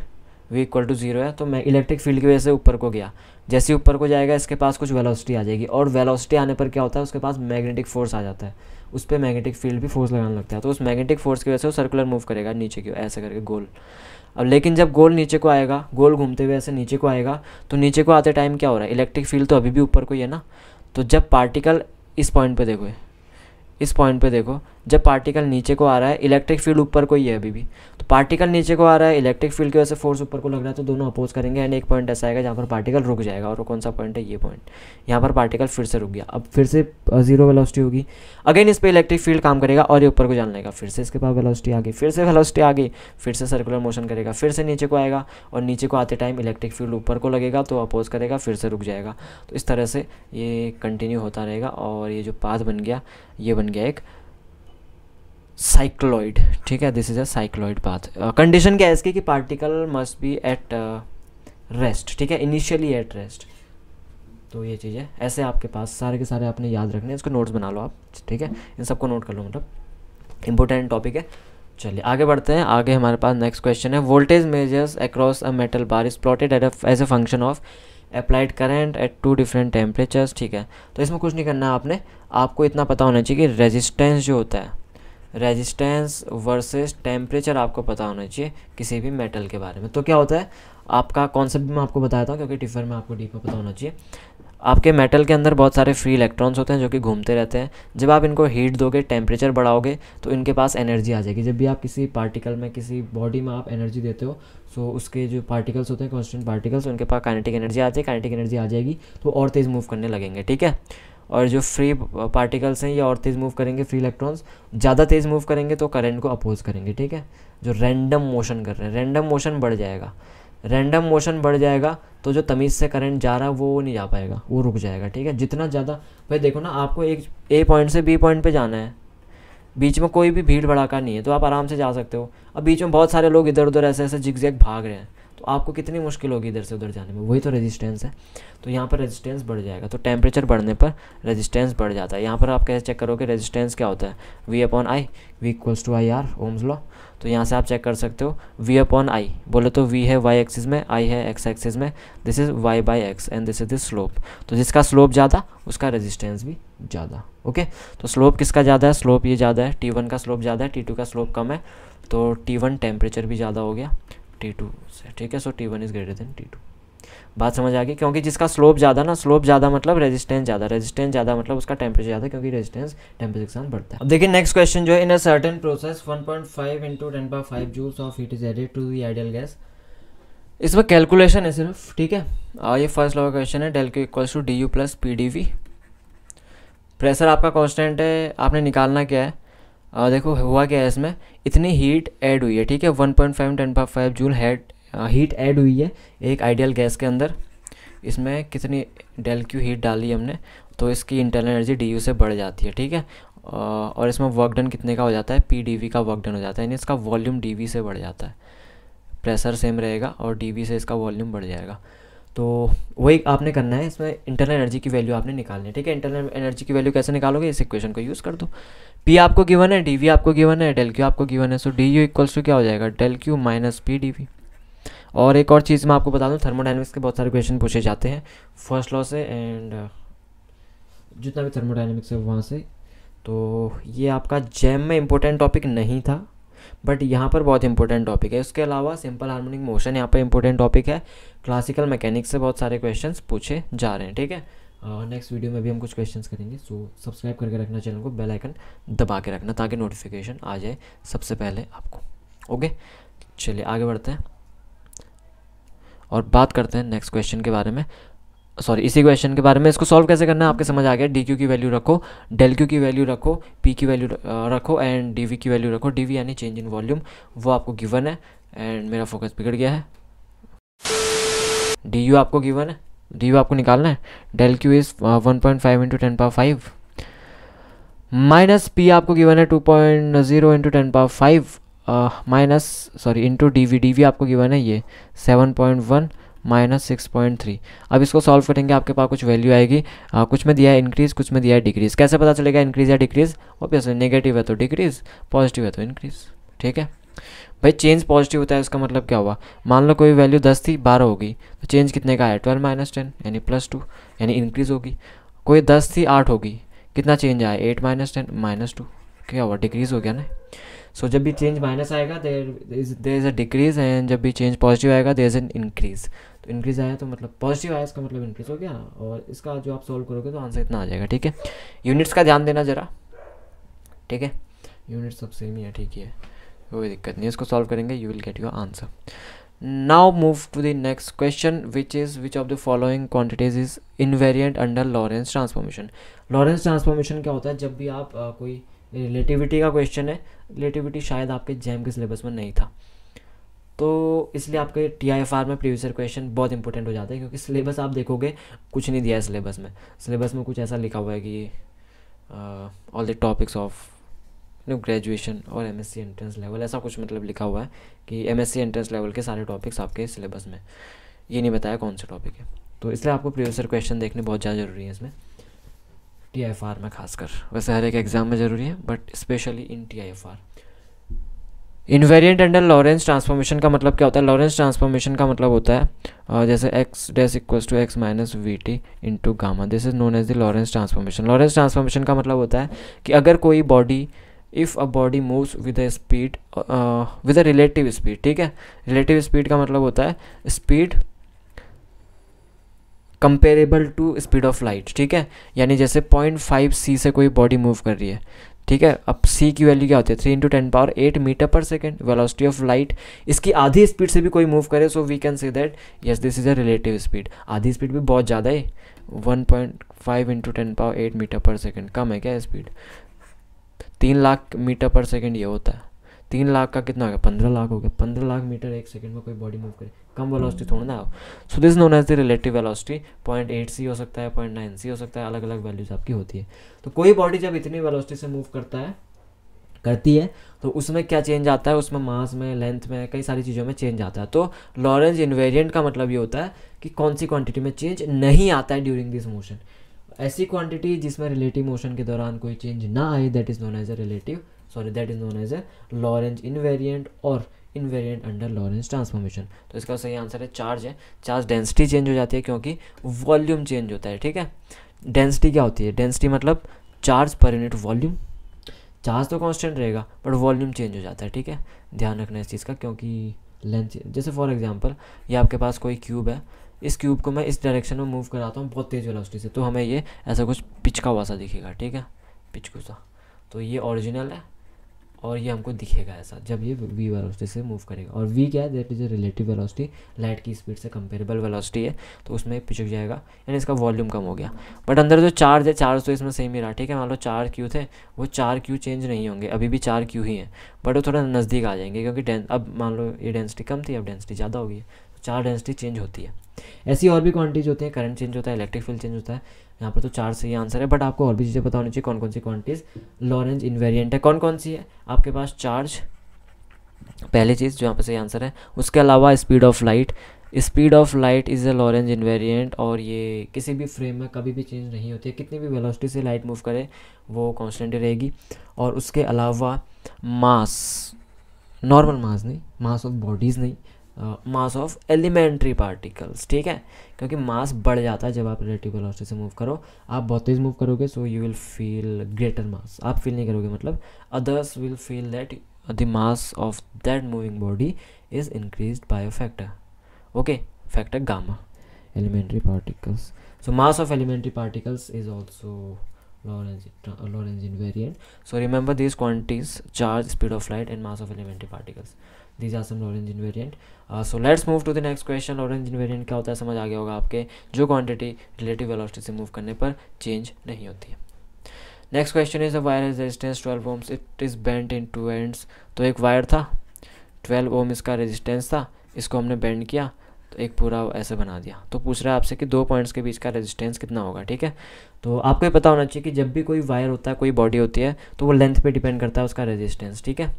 वी इक्वल टू ज़ीरो है तो मैं इलेक्ट्रिक फील्ड की वजह से ऊपर को गया जैसे ऊपर को जाएगा इसके पास कुछ वेलोसिटी आ जाएगी और वेलोसिटी आने पर क्या होता है उसके पास मैग्नेटिक फोर्स आ जाता है उस पर मैग्नेटिक फील्ड भी फोर्स लगाने लगता है तो उस मैग्नेटिक फोर्स की वजह से वो सर्कुलर मूव करेगा नीचे की ऐसे करके गोल अब लेकिन जब गोल नीचे को आएगा गोल घूमते हुए ऐसे नीचे को आएगा तो नीचे को आते टाइम क्या हो रहा है इलेक्ट्रिक फील्ड तो अभी भी ऊपर को ही है ना तो जब पार्टिकल इस पॉइंट पर देखो इस पॉइंट पे देखो जब पार्टिकल नीचे को आ रहा है इलेक्ट्रिक फील्ड ऊपर को ही है अभी भी तो पार्टिकल नीचे को आ रहा है इलेक्ट्रिक फील्ड की वजह से फोर्स ऊपर को लग रहा है तो दोनों अपोज करेंगे एंड एक पॉइंट ऐसा आएगा जहाँ पर पार्टिकल रुक जाएगा और वो कौन सा पॉइंट है ये पॉइंट यहाँ पर पार्टिकल फिर से रुक गया अब फिर से जीरो वेलोसिटी होगी अगेन इस पर इलेक्ट्रिक फील्ड काम करेगा और ये ऊपर को जान लेगा फिर से इसके पास वेलोसिटी आ गई फिर से वेलोसिटी आ गई फिर से सर्कुलर मोशन करेगा फिर से नीचे को आएगा और नीचे को आते टाइम इलेक्ट्रिक फील्ड ऊपर को लगेगा तो अपोज करेगा फिर से रुक जाएगा तो इस तरह से ये कंटिन्यू होता रहेगा और ये जो पाथ बन गया ये बन गया एक साइक्लॉइड ठीक है this is a cycloid path condition क्या है इसकी कि particle must be at rest ठीक है इनिशियली एट रेस्ट तो ये चीज़ है ऐसे आपके पास सारे के सारे आपने याद रखने इसको नोट्स बना लो आप ठीक है इन सबको नोट कर लो मतलब इंपॉर्टेंट टॉपिक है चलिए आगे बढ़ते हैं आगे हमारे पास नेक्स्ट क्वेश्चन है voltage measures across a metal bar is plotted at as a function of applied current at two different temperatures ठीक है तो इसमें कुछ नहीं करना आपने आपको इतना पता होना चाहिए कि रेजिस्टेंस जो होता है रेजिस्टेंस वर्सेस टेम्परेचर आपको पता होना चाहिए किसी भी मेटल के बारे में तो क्या होता है आपका कॉन्सेप्ट मैं आपको बताता हूँ क्योंकि डिफर में आपको डीपर पता होना चाहिए आपके मेटल के अंदर बहुत सारे फ्री इलेक्ट्रॉन्स होते हैं जो कि घूमते रहते हैं जब आप इनको हीट दोगे टेम्परेचर बढ़ाओगे तो इनके पास एनर्जी आ जाएगी जब भी आप किसी पार्टिकल में किसी बॉडी में आप एनर्जी देते हो सो so, उसके जो पार्टिकल्स होते हैं कॉन्स्टेंट पार्टिकल्स उनके पास काइनेटिक एनर्जी आ जाए काइनेटिक एनर्जी आ जाएगी तो और तेज़ मूव करने लगेंगे ठीक है और जो फ्री पार्टिकल्स uh, हैं ये और तेज़ मूव करेंगे फ्री इलेक्ट्रॉन्स ज़्यादा तेज़ मूव करेंगे तो करंट को अपोज करेंगे ठीक है जो रैंडम मोशन कर रहे हैं रैंडम मोशन बढ़ जाएगा रैंडम मोशन बढ़ जाएगा तो जो तमीज़ से करंट जा रहा है वो नहीं जा पाएगा वो रुक जाएगा ठीक है जितना ज़्यादा भाई देखो ना आपको एक ए पॉइंट से बी पॉइंट पे जाना है बीच में कोई भी भीड़ भड़ाका नहीं है तो आप आराम से जा सकते हो अब बीच में बहुत सारे लोग इधर उधर ऐसे ऐसे जिग भाग रहे हैं तो आपको कितनी मुश्किल होगी इधर से उधर जाने में वही तो रेजिस्टेंस है तो यहाँ पर रेजिस्टेंस बढ़ जाएगा तो टेम्परेचर बढ़ने पर रेजिस्टेंस बढ़ जाता है यहाँ पर आप कैसे चेक करोगे रेजिस्टेंस क्या होता है V upon I V equals to I R ohm's law तो यहाँ से आप चेक कर सकते हो वी अपॉन आई बोले तो वी है वाई एक्सिस में आई है एक्स एक्सिस में this is Y by X and this is this slope तो जिसका स्लोप ज़्यादा उसका रेजिस्टेंस भी ज़्यादा ओके तो स्लोप किसका ज़्यादा है स्लोप ये ज़्यादा है टी वन का स्लोप ज़्यादा है टी टू का स्लोप कम है तो टी वन टेम्परेचर भी ज़्यादा हो गया टी टू से ठीक है so T one is greater than T two बात समझ आ गई क्योंकि जिसका स्लोप ज़्यादा ना स्लोप ज़्यादा मतलब रेजिस्टेंस ज़्यादा रेजिस्टेंस ज़्यादा मतलब उसका टेम्परेचर ज़्यादा क्योंकि रेजिस्टेंस टेम्परेचर के साथ बढ़ता है अब देखिए नेक्स्ट क्वेश्चन जो है in a certain process 1.5 point five into ten power five joules of it is added to the ideal gas इसमें कैलकुलेशन है सिर्फ ठीक है और ये फर्स्ट लॉ क्वेश्चन है del Q equals to D U plus P D V pressure आपका कॉन्स्टेंट है आपने निकालना क्या है आ, देखो हुआ क्या है इसमें इतनी हीट ऐड हुई है ठीक है one point five ten power five joule had heat हाँ, ऐड हुई है एक आइडियल गैस के अंदर इसमें कितनी डेल क्यू हीट डाली हमने तो इसकी इंटरनल एनर्जी डी से बढ़ जाती है ठीक है और इसमें वर्क डन कितने का हो जाता है पी डी वी का वर्क डन हो जाता है यानी इसका वॉल्यूम डी वी से बढ़ जाता है प्रेशर सेम रहेगा और डी वी से इसका वॉल्यूम बढ़ जाएगा तो वही आपने करना है इसमें इंटरनल एनर्जी की वैल्यू आपने निकालनी है ठीक है इंटरनल एनर्जी की वैल्यू कैसे निकालोगे इस इक्वेशन को यूज़ कर दो पी आपको गिवन है डी वी आपको गिवन है डेल क्यू आपको गिवन है so D U equals to क्या हो जाएगा del Q minus P D V और एक और चीज़ मैं आपको बता दूँ थर्मोडाइनमिक्स के बहुत सारे क्वेश्चन पूछे जाते हैं फर्स्ट लॉ से एंड जितना भी थर्मोडाइनमिक्स है वहाँ से तो ये आपका जैम में इम्पोर्टेंट टॉपिक नहीं था बट यहाँ पर बहुत इंपॉर्टेंट टॉपिक है उसके अलावा सिंपल हार्मोनिक मोशन यहाँ पर इंपॉर्टेंट टॉपिक है क्लासिकल मैकेनिक्स से बहुत सारे क्वेश्चंस पूछे जा रहे हैं ठीक है नेक्स्ट वीडियो में भी हम कुछ क्वेश्चंस करेंगे सो सब्सक्राइब करके रखना चैनल को बेल आइकन दबा के रखना ताकि नोटिफिकेशन आ जाए सबसे पहले आपको ओके चलिए आगे बढ़ते हैं और बात करते हैं नेक्स्ट क्वेश्चन के बारे में सॉरी इसी क्वेश्चन के बारे में इसको सॉल्व कैसे करना है आपके समझ आ गया डी क्यू की वैल्यू रखो डेल क्यू की वैल्यू रखो पी की वैल्यू रखो एंड डी वी की वैल्यू रखो डी वी यानी चेंज इन वॉल्यूम वो आपको गिवन है एंड मेरा फोकस बिगड़ गया है डी यू आपको गिवन है डी यू आपको निकालना है del Q is one point five into ten power five minus P आपको गिवन है two point zero into ten power five minus sorry into D V D V आपको गिवन है ये seven point one minus six point three अब इसको सॉल्व करेंगे आपके पास कुछ वैल्यू आएगी आ, uh, कुछ में दिया है इंक्रीज़ कुछ में दिया है डिक्रीज़ कैसे पता चलेगा इंक्रीज़ या डिक्रीज़ ऑब्वियसली नेगेटिव है तो डिक्रीज़ पॉजिटिव है तो इंक्रीज़ ठीक है भाई चेंज पॉजिटिव होता है इसका मतलब क्या हुआ मान लो कोई वैल्यू दस थी बारह होगी तो चेंज कितने का है ट्वेल्व माइनस टेन यानी प्लस टू यानी इंक्रीज़ होगी कोई दस थी आठ होगी कितना चेंज आया eight minus ten minus two क्या हुआ डिक्रीज़ हो गया ना सो जब भी चेंज माइनस आएगा there is there is a decrease and जब भी चेंज पॉजिटिव आएगा देर इज़ एन इंक्रीज तो इंक्रीज आया तो मतलब पॉजिटिव आया इसका मतलब इंक्रीज हो गया और इसका जो आप सॉल्व करोगे तो आंसर इतना आ जाएगा ठीक है यूनिट्स का ध्यान देना ज़रा ठीक है यूनिट सब सेम ही है ठीक है कोई दिक्कत नहीं इसको सॉल्व करेंगे you will get your answer now move to the next question which is which of the following quantities is invariant under Lorentz transformation Lorentz transformation क्या होता है जब भी आप आ, कोई रिलेटिविटी का क्वेश्चन है रिलेटिविटी शायद आपके जैम के सिलेबस में नहीं था तो इसलिए आपके टी आई एफ आर में प्रीवियसर क्वेश्चन बहुत इंपॉर्टेंट हो जाते हैं क्योंकि सिलेबस आप देखोगे कुछ नहीं दिया है सिलेबस में सिलेबस में कुछ ऐसा लिखा हुआ है कि all the topics of no graduation और M S C entrance level ऐसा कुछ मतलब लिखा हुआ है कि M S C entrance level के सारे टॉपिक्स आपके सिलेबस में ये नहीं बताया कौन से टॉपिक है तो इसलिए आपको प्रीवियसर क्वेश्चन देखने बहुत ज़्यादा ज़रूरी है इसमें टी आई एफ आर में खासकर वैसे हर एक एग्ज़ाम में ज़रूरी है but specially in T I F R invariant under Lorentz transformation का मतलब क्या होता है लॉरेंस ट्रांसफॉर्मेशन का मतलब होता है जैसे X dash equals to X minus V T into gamma this is known as the Lorentz transformation Lorentz transformation का मतलब होता है कि अगर कोई body if a body moves with a speed with a relative speed ठीक है रिलेटिव स्पीड का मतलब होता है speed comparable to speed of light ठीक है यानी जैसे पॉइंट फाइव सी से कोई बॉडी मूव कर रही है ठीक है अब सी की वैल्यू क्या होती है three into ten power eight metre per second velocity of light इसकी आधी स्पीड से भी कोई मूव करे so we can say that yes this is a relative speed आधी स्पीड भी बहुत ज़्यादा है one point five into ten power eight metre per second कम है क्या स्पीड तीन लाख मीटर पर सेकेंड ये होता है तीन लाख का कितना हो गया पंद्रह लाख हो गया पंद्रह लाख मीटर एक सेकंड में कोई बॉडी मूव करे कम वेलोसिटी थोड़ा ना हो so this known as the relative velocity point eight C हो सकता है पॉइंट नाइन सी हो सकता है अलग अलग वैल्यूज आपकी होती है तो कोई बॉडी जब इतनी वेलोसिटी से मूव करता है करती है तो उसमें क्या चेंज आता है उसमें मास में लेंथ में कई सारी चीज़ों में चेंज आता है तो लॉरेंज इन्वेरियंट का मतलब ये होता है कि कौन सी क्वांटिटी में चेंज नहीं आता है ड्यूरिंग दिस मोशन ऐसी क्वांटिटी जिसमें रिलेटिव मोशन के दौरान कोई चेंज ना आए that is known as a relative sorry that is known as a Lorentz invariant और इनवेरिएंट अंडर लॉरेंज ट्रांसफॉर्मेशन तो इसका सही आंसर है चार्ज है चार्ज डेंसिटी चेंज हो जाती है क्योंकि वॉल्यूम चेंज होता है ठीक है डेंसिटी क्या होती है डेंसिटी मतलब charge per unit volume charge तो कांस्टेंट रहेगा बट वॉल्यूम चेंज हो जाता है ठीक है ध्यान रखना इस चीज़ का क्योंकि लेंथ जैसे फॉर एग्जांपल ये आपके पास कोई क्यूब है इस क्यूब को मैं इस डायरेक्शन में मूव कराता हूँ बहुत तेज़ वेलोसिटी से तो हमें ये ऐसा कुछ पिचका हुआ सा दिखेगा ठीक है पिचकू सा तो ये ओरिजिनल है और ये हमको दिखेगा ऐसा जब ये वी वेलोसिटी से मूव करेगा और वी क्या है that is a relative velocity light की स्पीड से कंपेरेबल वेलोसिटी है तो उसमें पिचक जाएगा यानी इसका वॉल्यूम कम हो गया बट अंदर जो चार्ज है चार्ज तो इसमें सेम ही रहा ठीक है मान लो चार क्यू थे वो चार क्यू चेंज नहीं होंगे अभी भी चार क्यू ही हैं बट वो थोड़ा नज़दीक आ जाएंगे क्योंकि अब मान लो ये डेंसिटी कम थी अब डेंसिटी ज़्यादा होगी चार डेंसिटी चेंज होती है ऐसी और भी क्वांटिटीज होती हैं करंट चेंज होता है इलेक्ट्रिक फील्ड चेंज होता है यहाँ पर तो चार सही आंसर है बट आपको और भी चीज़ें पता होनी चाहिए कौन कौन सी क्वांटिटीज़ लॉरेंज इन्वेरियंट है कौन कौन सी है आपके पास चार्ज पहली चीज़ जो यहाँ पर सही आंसर है उसके अलावा speed of light speed of light is a Lorentz invariant और ये किसी भी फ्रेम में कभी भी चेंज नहीं होती है कितनी भी वेलोसिटी से लाइट मूव करे वो कॉन्स्टेंट रहेगी और उसके अलावा मास नॉर्मल मास नहीं मास ऑफ बॉडीज़ नहीं मास ऑफ एलिमेंट्री पार्टिकल्स ठीक है क्योंकि मास बढ़ जाता है जब आप रिलेटिव वेलोसिटी से मूव करो आप बहुत तेज मूव करोगे so you will feel greater mass आप फील नहीं करोगे मतलब others will feel that the mass of that moving body is increase by a factor okay factor gamma elementary particles so mass of elementary particles is also Lorentz Lorentz invariant so remember this quantities charge speed of light and mass of elementary particles these are some Lorentz invariant so let's move to the next question Lorentz invariant क्या होता है समझ आ गया होगा आपके जो क्वान्टिटी रिलेटिव वेलोसिटी से मूव करने पर चेंज नहीं होती है next question is a wire is resistance twelve ohms it is bend in two ends तो एक वायर था ट्वेल्व ओम इसका रेजिस्टेंस था इसको हमने बेंड किया तो एक पूरा ऐसे बना दिया तो पूछ रहा है आपसे कि दो पॉइंट्स के बीच का रेजिस्टेंस कितना होगा ठीक है तो आपको ये पता होना चाहिए कि जब भी कोई वायर होता है कोई बॉडी होती है तो वो लेंथ पे डिपेंड करता है उसका रेजिस्टेंस ठीक है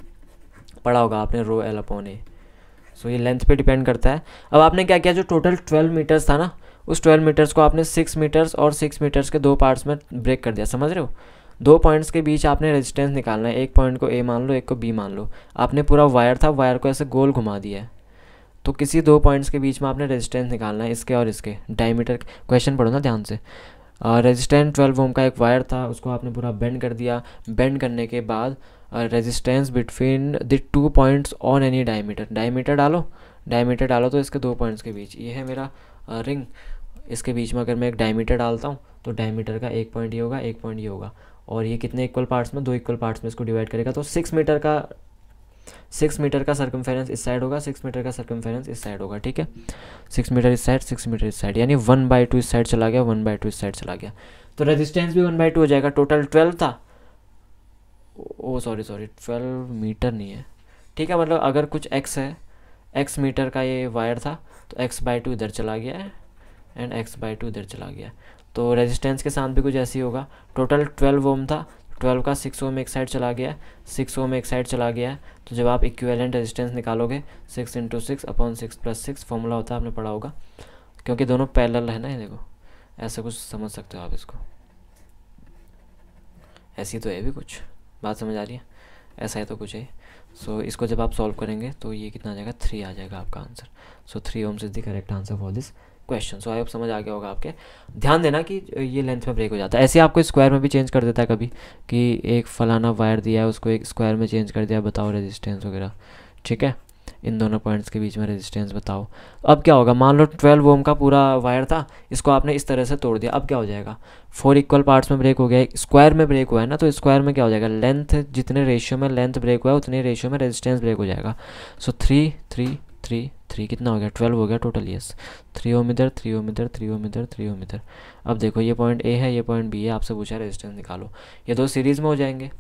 पढ़ा होगा आपने रो एल अपॉन ए सो ये लेंथ पे डिपेंड करता है अब आपने क्या किया जो टोटल ट्वेल्व मीटर्स था ना उस ट्वेल्व मीटर्स को आपने सिक्स मीटर्स और सिक्स मीटर्स के दो पार्ट्स में ब्रेक कर दिया समझ रहे हो दो पॉइंट्स के बीच आपने रेजिस्टेंस निकालना है एक पॉइंट को ए मान लो एक को बी मान लो आपने पूरा वायर था वायर को ऐसे गोल घुमा दिया है तो किसी दो पॉइंट्स के बीच में आपने रेजिस्टेंस निकालना है इसके और इसके डायमीटर क्वेश्चन पढ़ो ना ध्यान से रेजिस्टेंस ट्वेल्व ओम का एक वायर था उसको आपने पूरा बेंड कर दिया बेंड करने के बाद resistance between the two points on any diameter diameter डालो डायमीटर डालो तो इसके दो पॉइंट्स के बीच ये है मेरा रिंग इसके बीच में अगर मैं एक डायमीटर डालता हूँ तो डायमीटर का एक पॉइंट ये होगा एक पॉइंट ये होगा और ये कितने इक्वल पार्ट्स में दो इक्वल पार्ट्स में इसको डिवाइड करेगा तो सिक्स मीटर का सिक्स मीटर का सर्कमफेरेंस इस साइड होगा सिक्स मीटर का सर्कमफेरेंस इस साइड होगा ठीक है सिक्स मीटर इस साइड सिक्स मीटर इस साइड यानी वन बाई टू इस साइड चला गया वन बाई टू इस साइड चला गया तो रेजिस्टेंस भी वन बाई टू हो जाएगा टोटल ट्वेल्व था oh sorry sorry twelve metre नहीं है ठीक है मतलब अगर कुछ एक्स है एक्स मीटर का ये वायर था तो एक्स बाई टू इधर चला गया है एंड एक्स बाई टू इधर चला गया तो रेजिस्टेंस के साथ भी कुछ ऐसे ही होगा टोटल ट्वेल्व ओम था ट्वेल्व का सिक्स ओम एक साइड चला गया सिक्स ओम एक साइड चला गया तो जब आप इक्वेलेंट रेजिस्टेंस निकालोगे six into six upon six plus six formula होता है आपने पढ़ा होगा क्योंकि दोनों पैरेलल है ना ये देखो ऐसा कुछ समझ सकते हो आप इसको ऐसी तो है भी कुछ बात समझ आ रही है ऐसा है तो कुछ है सो so, इसको जब आप सॉल्व करेंगे तो ये कितना आ जाएगा थ्री आ जाएगा आपका answer so three ohms is the correct answer for this question so I अब समझ आ गया होगा आपके ध्यान देना कि ये लेंथ में ब्रेक हो जाता है ऐसे आपको स्क्वायर में भी चेंज कर देता है कभी कि एक फलाना वायर दिया है उसको एक स्क्वायर में चेंज कर दिया बताओ रेजिस्टेंस वगैरह ठीक है इन दोनों पॉइंट्स के बीच में रेजिस्टेंस बताओ अब क्या होगा मान लो ट्वेल्व ओम का पूरा वायर था इसको आपने इस तरह से तोड़ दिया अब क्या हो जाएगा फोर इक्वल पार्ट्स में ब्रेक हो गया स्क्वायर में ब्रेक हुआ है ना तो स्क्वायर में क्या हो जाएगा लेंथ जितने रेशियो में लेंथ ब्रेक हुआ है उतने रेशियो में रेजिस्टेंस ब्रेक हो जाएगा so three three three three कितना हो गया ट्वेल्व हो गया टोटल यस थ्री ओम इधर थ्री ओम इधर थ्री ओम इधर थ्री ओम इधर अब देखो ये पॉइंट ए है ये पॉइंट बी है आपसे पूछा रेजिस्टेंस निकालो ये दो सीरीज़ में हो जाएंगे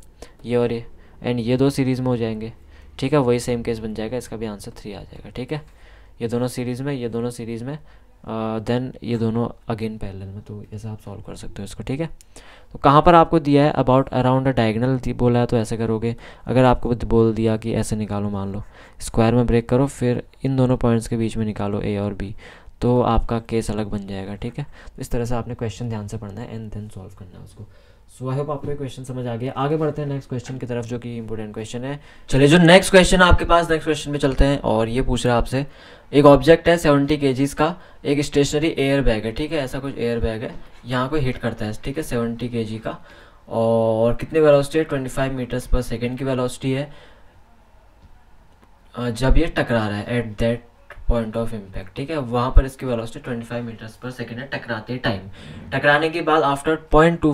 ये और ये एंड ये दो सीरीज़ में हो जाएंगे ठीक है वही सेम केस बन जाएगा इसका भी आंसर थ्री आ जाएगा ठीक है ये दोनों सीरीज़ में ये दोनों सीरीज़ में देन ये दोनों अगेन पैरेलल में तो ऐसा आप सॉल्व कर सकते हो इसको ठीक है तो कहाँ पर आपको दिया है अबाउट अराउंड अ डायगनल बोला है तो ऐसे करोगे अगर आपको बोल दिया कि ऐसे निकालो मान लो स्क्वायर में ब्रेक करो फिर इन दोनों पॉइंट्स के बीच में निकालो ए और बी तो आपका केस अलग बन जाएगा ठीक है तो इस तरह से आपने क्वेश्चन ध्यान से पढ़ना है एंड देन सॉल्व करना है उसको सो आई होप आपको ये क्वेश्चन समझ आ गया आगे बढ़ते हैं नेक्स्ट क्वेश्चन की तरफ जो कि इंपॉर्टेंट क्वेश्चन है चलिए जो नेक्स्ट क्वेश्चन आपके पास नेक्स्ट क्वेश्चन में चलते हैं और ये पूछ रहा है आपसे एक ऑब्जेक्ट है सेवेंटी के का एक स्टेशनरी एयर बैग है ठीक है ऐसा कुछ एयर बैग है यहाँ को हिट करता है ठीक है सेवेंटी के का और कितनी वेलोसिटी है twenty five metres per second की वेलोसिटी है जब ये टकरा रहा है at that point of impact ठीक है वहाँ पर इसकी वेलोसिटी 25 मीटर्स पर सेकेंड है टकराते टाइम टकराने के बाद आफ्टर 0.25 टू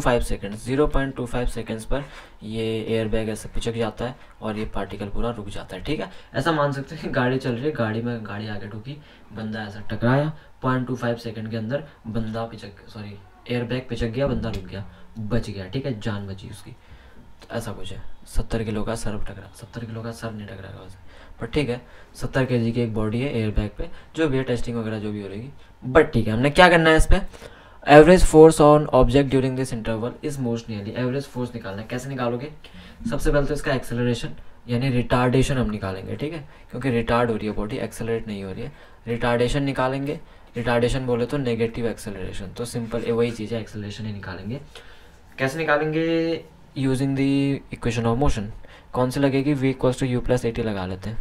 फाइव सेकेंड्स पर ये एयर बैग ऐसे पिचक जाता है और ये पार्टिकल पूरा रुक जाता है ठीक है ऐसा मान सकते हैं कि गाड़ी चल रही है गाड़ी में गाड़ी आगे ठुकी बंदा ऐसा टकराया पॉइंट टू फाइव सेकेंड के अंदर बंदा पिचक सॉरी एयर बैग पिचक गया बंदा रुक गया बच गया ठीक है जान बची उसकी तो ऐसा कुछ है सत्तर किलो का सर टकरा सत्तर किलो का सर नहीं टकराएगा पर ठीक है सत्तर के जी की एक बॉडी है एयर बैग पे जो भी है टेस्टिंग वगैरह जो भी हो रही बट ठीक है हमने क्या करना है इस पर average force on object during this interval is most nearly average force निकालना है कैसे निकालोगे सबसे पहले तो इसका एक्सेलरेशन यानी रिटार्डेशन हम निकालेंगे ठीक है क्योंकि रिटार्ड हो रही है बॉडी एक्सेलरेट नहीं हो रही है रिटार्डेशन निकालेंगे रिटार्डेशन बोले तो नेगेटिव एक्सेलरेशन तो सिंपल वही चीज़ है एक्सेलरेशन ही निकालेंगे कैसे निकालेंगे using the equation of motion कौन सी लगेगी v equal to u plus a t लगा लेते हैं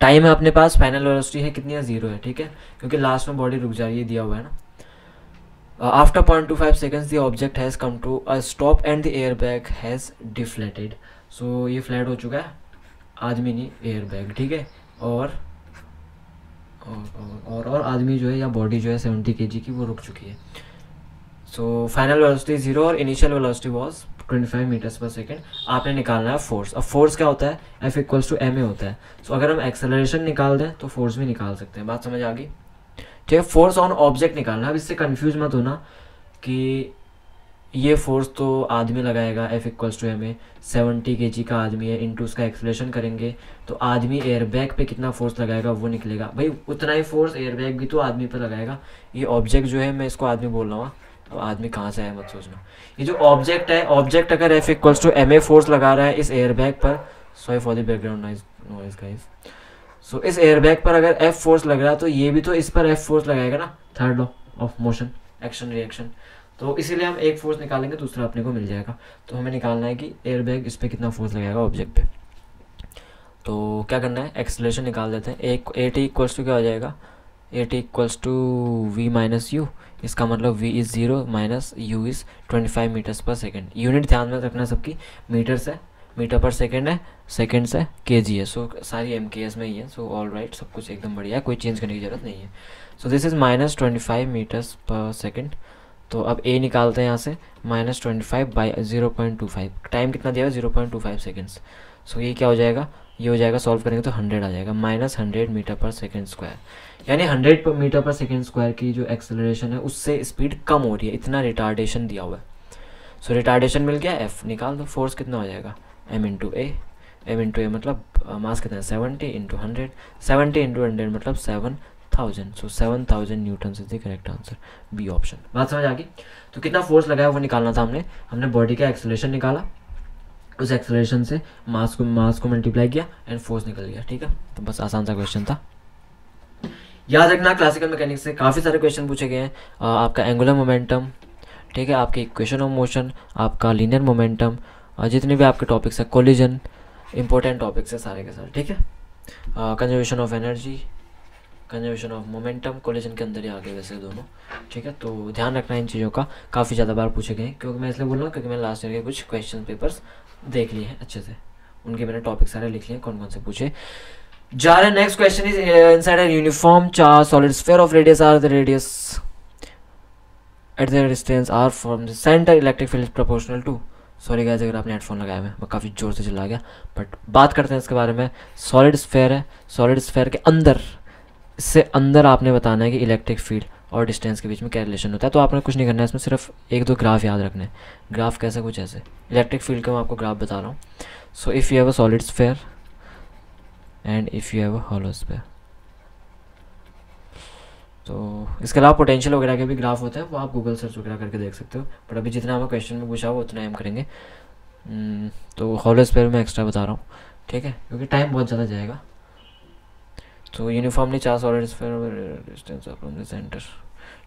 टाइम है अपने पास फाइनल वेलोसिटी है कितनी है जीरो है ठीक है क्योंकि लास्ट में बॉडी रुक जा रही है दिया हुआ है ना after point two five seconds the object has come to a stop and the air bag has deflated so ये फ्लैट हो चुका है आदमी नहीं एयर बैग ठीक है और और और, और आदमी जो है या बॉडी जो है सेवेंटी के की वो रुक चुकी है सो फाइनल वेलोसिटी जीरो और initial velocity was twenty five metres per second आपने निकालना है फोर्स अब फोर्स क्या होता है F equals to M A होता है सो so, अगर हम एक्सेलरेशन निकाल दें तो फोर्स भी निकाल सकते हैं बात समझ आ गई ठीक है फोर्स ऑन ऑब्जेक्ट निकालना अब इससे कन्फ्यूज मत होना कि ये फोर्स तो आदमी लगाएगा F equals to M A seventy K G का आदमी है इंटू उसका एक्सलेशन करेंगे तो आदमी एयरबैग पे कितना फोर्स लगाएगा वो निकलेगा भाई उतना ही फोर्स एयरबैग भी तो आदमी पर लगाएगा ये ऑब्जेक्ट जो है मैं इसको आदमी बोल रहा हूँ हाँ. अब आदमी कहाँ से आया मत सोचना ये जो ऑब्जेक्ट है ऑब्जेक्ट अगर F equals to M A force लगा रहा है इस एयरबैग पर sorry for the background noise noise guys so इस एयरबैग पर अगर एफ फोर्स लग रहा है तो ये भी तो इस पर एफ फोर्स लगाएगा ना third law of motion action reaction तो इसीलिए हम एक फोर्स निकालेंगे दूसरा अपने को मिल जाएगा तो हमें निकालना है कि एयरबैग इस पर कितना फोर्स लगाएगा ऑब्जेक्ट पे तो क्या करना है एक्सलेशन निकाल देते हैं एक ए टी इक्वल्स टू क्या हो जाएगा A T equals to V minus U इसका मतलब V is zero minus U is twenty five metres per second unit ध्यान में रखना सबकी मीटर से मीटर पर सेकेंड है सेकेंड से के जी है सो सारी एम के एस में ही है सो ऑल राइट सब कुछ एकदम बढ़िया है कोई चेंज करने की ज़रूरत नहीं है so this is minus twenty five metres per second तो अब ए निकालते हैं यहाँ से minus twenty five by zero point two five time कितना दिया है zero point two five seconds so ये क्या हो जाएगा ये हो जाएगा सॉल्व करेंगे तो हंड्रेड आ जाएगा minus hundred metre per second square यानी hundred metre per second square की जो एक्सेलरेशन है उससे स्पीड कम हो रही है इतना रिटार्डेशन दिया हुआ है सो रिटार्डेशन मिल गया एफ निकाल दो फोर्स कितना हो जाएगा M into A M into A मतलब मास कितना है seventy into hundred seventy into hundred मतलब seven thousand so seven thousand newton is the correct answer B option बात समझ आ गई तो कितना फोर्स लगाया वो निकालना था हमने हमने बॉडी का एक्सलेशन निकाला उस एक्सलेशन से मास को मास को मल्टीप्लाई किया एंड फोर्स निकल गया ठीक है तो बस आसान सा क्वेश्चन था याद रखना क्लासिकल मैकेनिक्स से काफ़ी सारे क्वेश्चन पूछे गए हैं आपका एंगुलर मोमेंटम ठीक है आपके इक्वेशन ऑफ मोशन आपका लीनियर मोमेंटम जितने भी आपके टॉपिक्स हैं कोलिजन इंपॉर्टेंट टॉपिक्स है सारे के सारे ठीक है conservation of energy conservation of momentum collision के अंदर ही आ गए वैसे दोनों ठीक है तो ध्यान रखना इन चीज़ों का काफ़ी ज़्यादा बार पूछे गए क्योंकि मैं इसलिए बोल रहा हूँ क्योंकि मैं लास्ट ईयर के कुछ क्वेश्चन पेपर्स देख लिए अच्छे से उनके मैंने टॉपिक सारे लिख लिए कौन कौन से पूछे जा रहे next question is inside uniform charge solid sphere of radius R the radius at the distance R from the centre electric field proportional to sorry guys अगर आपने हेडफोन लगाया मैं काफ़ी ज़ोर से चला गया बट बात करते हैं इसके बारे में सॉलिड स्फेयर है सॉलिड स्फेयर के अंदर इससे अंदर आपने बताना है कि इलेक्ट्रिक फील्ड और डिस्टेंस के बीच में क्या रिलेशन होता है तो आपने कुछ नहीं करना है इसमें सिर्फ एक दो ग्राफ याद रखने ग्राफ कैसे कुछ ऐसे इलेक्ट्रिक फील्ड का मैं आपको ग्राफ बता रहा हूँ so if you have a solid sphere and if you have a hollow sphere तो इसके अलावा पोटेंशियल वगैरह के भी ग्राफ होता है वो आप गूगल सर्च वगैरह करके देख सकते हो बट अभी जितना हमें क्वेश्चन में पूछा हो उतना हम करेंगे hmm, तो हॉलो स्पेयर मैं एक्स्ट्रा बता रहा हूँ ठीक है क्योंकि टाइम बहुत ज़्यादा जाएगा तो uniformly solid order distance from the centre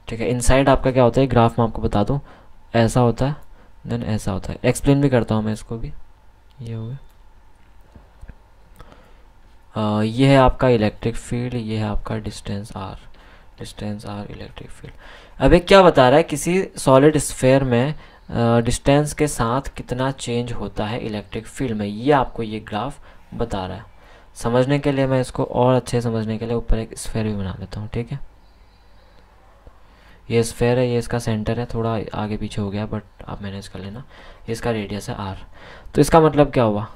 ठीक है इनसाइड आपका क्या होता है ग्राफ में आपको बता दूँ ऐसा होता है देन ऐसा होता है एक्सप्लेन भी करता हूँ मैं इसको भी ये हो गया ये है आपका इलेक्ट्रिक फील्ड ये है आपका distance R distance R electric field अब एक क्या बता रहा है किसी सॉलिड स्फेयर में डिस्टेंस के साथ कितना चेंज होता है इलेक्ट्रिक फील्ड में ये आपको ये ग्राफ बता रहा है समझने के लिए मैं इसको और अच्छे समझने के लिए ऊपर एक स्फेयर भी बना लेता हूँ ठीक है ये स्फेयर है ये इसका सेंटर है थोड़ा आगे पीछे हो गया बट आप मैनेज कर लेना इसका रेडियस है आर तो इसका मतलब क्या हुआ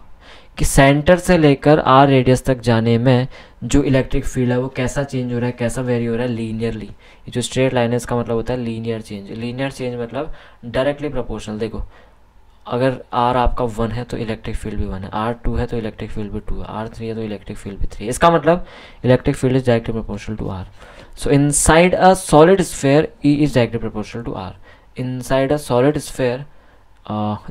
कि सेंटर से लेकर आर रेडियस तक जाने में जो इलेक्ट्रिक फील्ड है वो कैसा चेंज हो रहा है कैसा वेरी हो रहा है लीनियरली जो स्ट्रेट लाइन है इसका मतलब होता है लीनियर चेंज लीनियर चेंज मतलब डायरेक्टली प्रोपोर्शनल देखो अगर आर आपका वन है तो इलेक्ट्रिक फील्ड भी वन है आर टू है तो इलेक्ट्रिक फील्ड भी टू है आर थ्री है तो इलेक्ट्रिक फील्ड भी थ्री है इसका मतलब electric field is directly proportional to R so inside a solid sphere E is directly proportional to R inside a solid sphere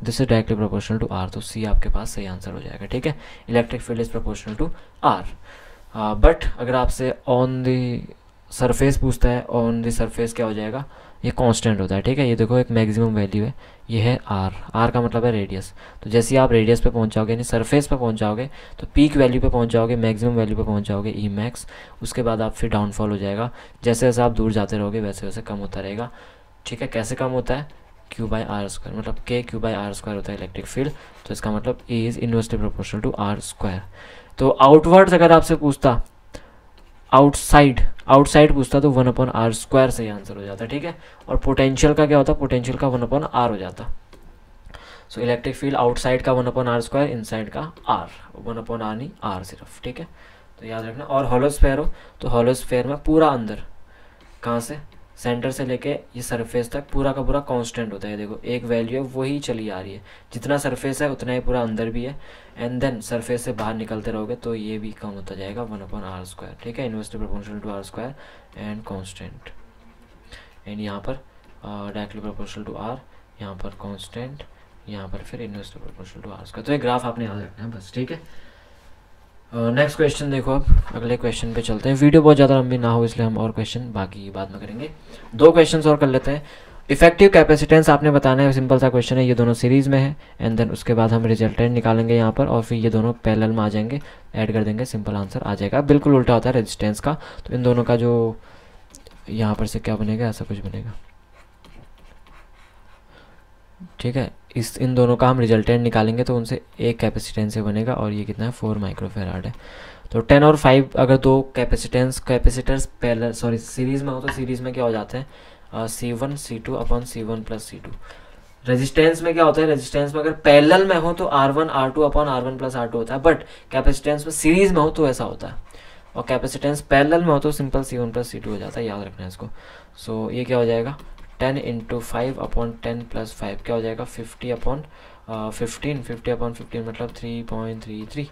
this is directly proportional to R तो सी आपके पास सही आंसर हो जाएगा ठीक है electric field is proportional to R but अगर आपसे ऑन द सरफेस पूछता है ऑन द सरफेस क्या हो जाएगा ये कांस्टेंट होता है ठीक है ये देखो एक मैक्सिमम वैल्यू है ये है आर आर का मतलब है रेडियस तो जैसे ही आप रेडियस पे पहुंच जाओगे यानी सरफेस पे पहुंच जाओगे तो पीक वैल्यू पे पहुंच जाओगे मैक्सिमम वैल्यू पे पहुंच जाओगे ई मैक्स उसके बाद आप फिर डाउनफॉल हो जाएगा जैसे जैसे आप दूर जाते रहोगे वैसे वैसे कम होता रहेगा ठीक है कैसे कम होता है क्यू बाई आर स्क्वायर मतलब के क्यू बाई आर स्क्वायर होता है इलेक्ट्रिक फील्ड तो इसका मतलब E is inversely proportional to R square तो आउटवर्ड्स अगर आपसे पूछता आउटसाइड आउटसाइड पूछता तो वन अपॉन आर स्क्वायर सही आंसर हो जाता ठीक है और पोटेंशियल का क्या होता पोटेंशियल का वन अपन आर हो जाता सो इलेक्ट्रिक फील्ड आउटसाइड का one upon R square side का आर वन अपॉन आर नहीं आर सिर्फ ठीक है तो याद रखना और हॉलोस्फेयर हो तो हॉलोस्फेयर में पूरा अंदर कहाँ से सेंटर से लेके ये सरफेस तक पूरा का पूरा कांस्टेंट होता है देखो एक वैल्यू है वही चली आ रही है जितना सरफेस है उतना ही पूरा अंदर भी है एंड देन सरफेस से बाहर निकलते रहोगे तो ये भी कम होता जाएगा वन अपॉन आर स्क्वायर ठीक है inversely proportional to R square and constant and यहाँ पर डायरेक्टली प्रोपोर्शनल टू आर यहाँ पर कॉन्स्टेंट यहाँ पर फिर inversely proportional to R square तो ये ग्राफ आपने याद रखना है बस ठीक है नेक्स्ट uh, क्वेश्चन देखो अब अगले क्वेश्चन पे चलते हैं वीडियो बहुत ज़्यादा लंबी ना हो इसलिए हम और क्वेश्चन बाकी बाद में करेंगे दो क्वेश्चन और कर लेते हैं इफेक्टिव कैपेसिटेंस आपने बताना है सिंपल सा क्वेश्चन है ये दोनों सीरीज़ में है एंड देन उसके बाद हम रिजल्टेंट निकालेंगे यहाँ पर और फिर ये दोनों पैरेलल में आ जाएंगे ऐड कर देंगे सिंपल आंसर आ जाएगा बिल्कुल उल्टा होता है रेजिस्टेंस का तो इन दोनों का जो यहाँ पर से क्या बनेगा ऐसा कुछ बनेगा ठीक है इस इन दोनों का हम रिजल्टेंट निकालेंगे तो उनसे एक कैपेसिटेंस से बनेगा और ये कितना है फोर माइक्रोफेराड है तो टेन और फाइव अगर दो कैपेसिटेंस कैपेसिटर्स पहले सॉरी सीरीज़ में हो तो सीरीज़ में क्या हो जाता है C one C two upon C one plus C two resistance में क्या होता है रेजिस्टेंस में अगर पैरेलल में हो तो R one R two upon R one plus R two होता है बट कैपेसिटेंस में सीरीज में हो तो ऐसा होता है और कैपेसिटेंस पैरेलल में हो तो simple C one plus C two हो जाता है याद रखना है इसको सो so, ये क्या हो जाएगा ten into five upon ten plus five क्या हो जाएगा fifty upon fifteen fifty upon fifteen मतलब three point three three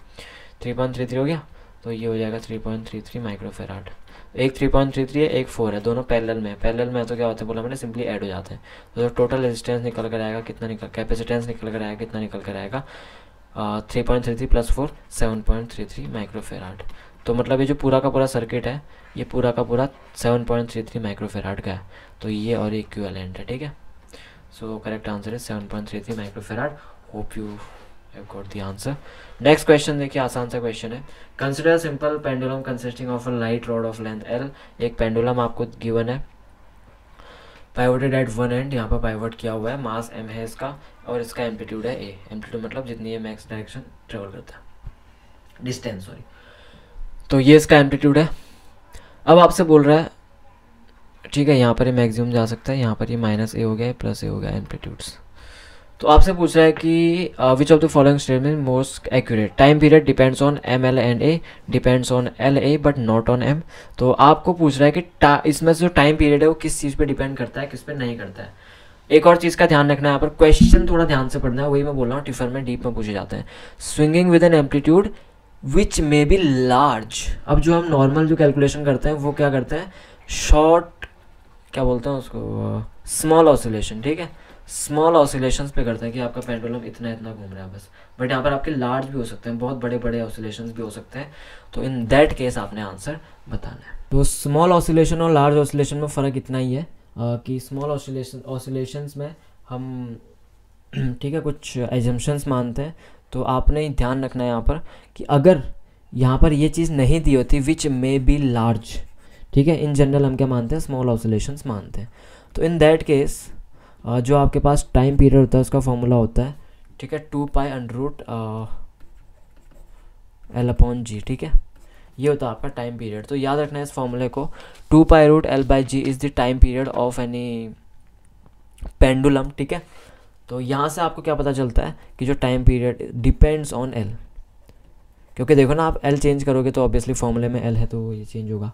three point three three हो गया तो ये हो जाएगा three point three three microfarad एक थ्री पॉइंट थ्री थ्री है एक फोर है दोनों पैरेलल में पैरेलल में तो क्या होता है बोला मैंने सिंपली ऐड हो जाते हैं तो टोटल रेजिस्टेंस निकल कर आएगा कितना निकल कैपेसिटेंस निकल कर आएगा कितना निकल कर आएगा three point three three plus four seven point three three microfarad तो मतलब ये जो पूरा का पूरा सर्किट है ये पूरा का पूरा seven point three three microfarad का है तो ये और ये इक्विवेलेंट है ठीक है सो करेक्ट आंसर है seven point three three microfarad hope you have got the answer next question देखिए आसान सा क्वेश्चन है consider simple pendulum consisting of a light rod of length L एक पेंडुलम आपको गिवन है पाइवर्टेड एट वन एंड यहाँ पर पाइवर्ट किया हुआ है मास एम है इसका और इसका एम्पलीट्यूड है ए एम्पलीट्यूड मतलब जितनी ये मैक्स डायरेक्शन ट्रेवल करता है डिस्टेंस सॉरी तो ये इसका एम्पलीट्यूड है अब आपसे बोल रहा है ठीक है यहाँ पर ये मैक्सिमम जा सकता है यहाँ पर ये माइनस ए हो गया प्लस ए हो गया एम्पलीट्यूड्स तो आपसे पूछ रहा है कि which of the following statement most accurate time period depends on M L and A depends on L A but not on M तो आपको पूछ रहा है कि इसमें से जो टाइम पीरियड है वो किस चीज़ पे डिपेंड करता है किस पे नहीं करता है एक और चीज़ का ध्यान रखना है यहाँ पर क्वेश्चन थोड़ा ध्यान से पढ़ना है वही मैं बोल रहा हूँ टिफर में डीप में पूछे जाते हैं swinging with an amplitude which may be large अब जो हम नॉर्मल जो कैलकुलेशन करते हैं वो क्या करते हैं शॉर्ट क्या बोलते हैं उसको स्मॉल ऑसोलेशन ठीक है स्मॉल ऑसोलेशन पे करते हैं कि आपका पेंडुलम इतना इतना घूम रहा है बस बट यहाँ पर आपके लार्ज भी हो सकते हैं बहुत बड़े बड़े ऑसोलेशन भी हो सकते हैं तो इन दैट केस आपने आंसर बताना है तो स्मॉल ऑसोलेशन और लार्ज ऑसोलेशन में फ़र्क इतना ही है आ, कि स्मॉल ऑसोलेशन ऑसोलेशन में हम ठीक है कुछ एजम्पन्स मानते हैं तो आपने ध्यान रखना है यहाँ पर कि अगर यहाँ पर ये चीज़ नहीं दी होती विच मे बी लार्ज ठीक है इन जनरल हम क्या मानते हैं स्मॉल ऑसोलेशन मानते हैं तो इन दैट केस जो आपके पास टाइम पीरियड होता है उसका फॉर्मूला होता है ठीक है two pi under root L upon G ठीक है ये होता है आपका टाइम पीरियड तो याद रखना है इस फॉर्मूले को two pi root L by G is the time period of any pendulum ठीक है तो यहाँ से आपको क्या पता चलता है कि जो time period depends on L क्योंकि देखो ना आप एल चेंज करोगे तो ऑब्वियसली फॉर्मूले में एल है तो ये चेंज होगा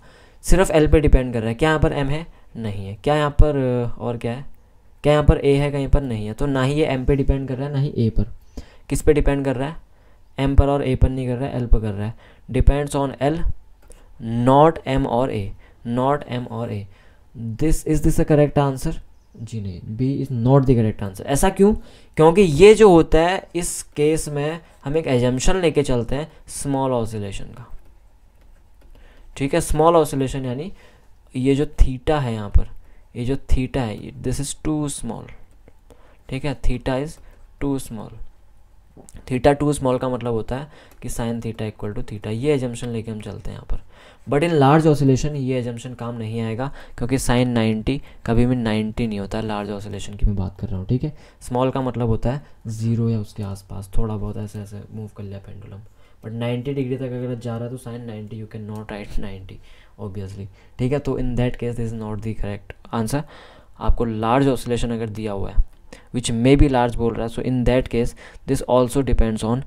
सिर्फ एल पे डिपेंड कर रहा है क्या यहाँ पर एम है नहीं है क्या यहाँ पर और क्या है क्या यहाँ पर ए है कहीं पर नहीं है तो ना ही ये एम पे डिपेंड कर रहा है ना ही ए पर किस पे डिपेंड कर रहा है एम पर और ए पर नहीं कर रहा है एल पर कर रहा है depends on L not M और ए नॉट एम और A this is this a correct answer जी नहीं B is not the correct answer ऐसा क्यों क्योंकि ये जो होता है इस केस में हम एक एजम्पन लेके चलते हैं स्मॉल ऑसिलेशन का ठीक है स्मॉल ऑसिलेशन यानी ये जो थीटा है यहाँ पर ये जो थीटा है दिस इज़ टू स्मॉल ठीक है theta is too small theta too small का मतलब होता है कि sine theta equal to theta ये एजम्पन लेके हम चलते हैं यहाँ पर बट इन लार्ज ऑसिलेशन ये एजम्पन काम नहीं आएगा क्योंकि साइन 90 कभी भी 90 नहीं होता है लार्ज ऑसिलेशन की मैं बात कर रहा हूँ ठीक है स्मॉल का मतलब होता है जीरो या उसके आसपास थोड़ा बहुत ऐसे ऐसे मूव कर लिया पेंडुलम बट नाइन्टी डिग्री तक अगर जा रहा है तो sine ninety you can not write ninety obviously ठीक है तो in that case this is not the correct answer आपको लार्ज ऑसिलेशन अगर दिया हुआ है विच मे बी लार्ज बोल रहा है so in that case this also depends on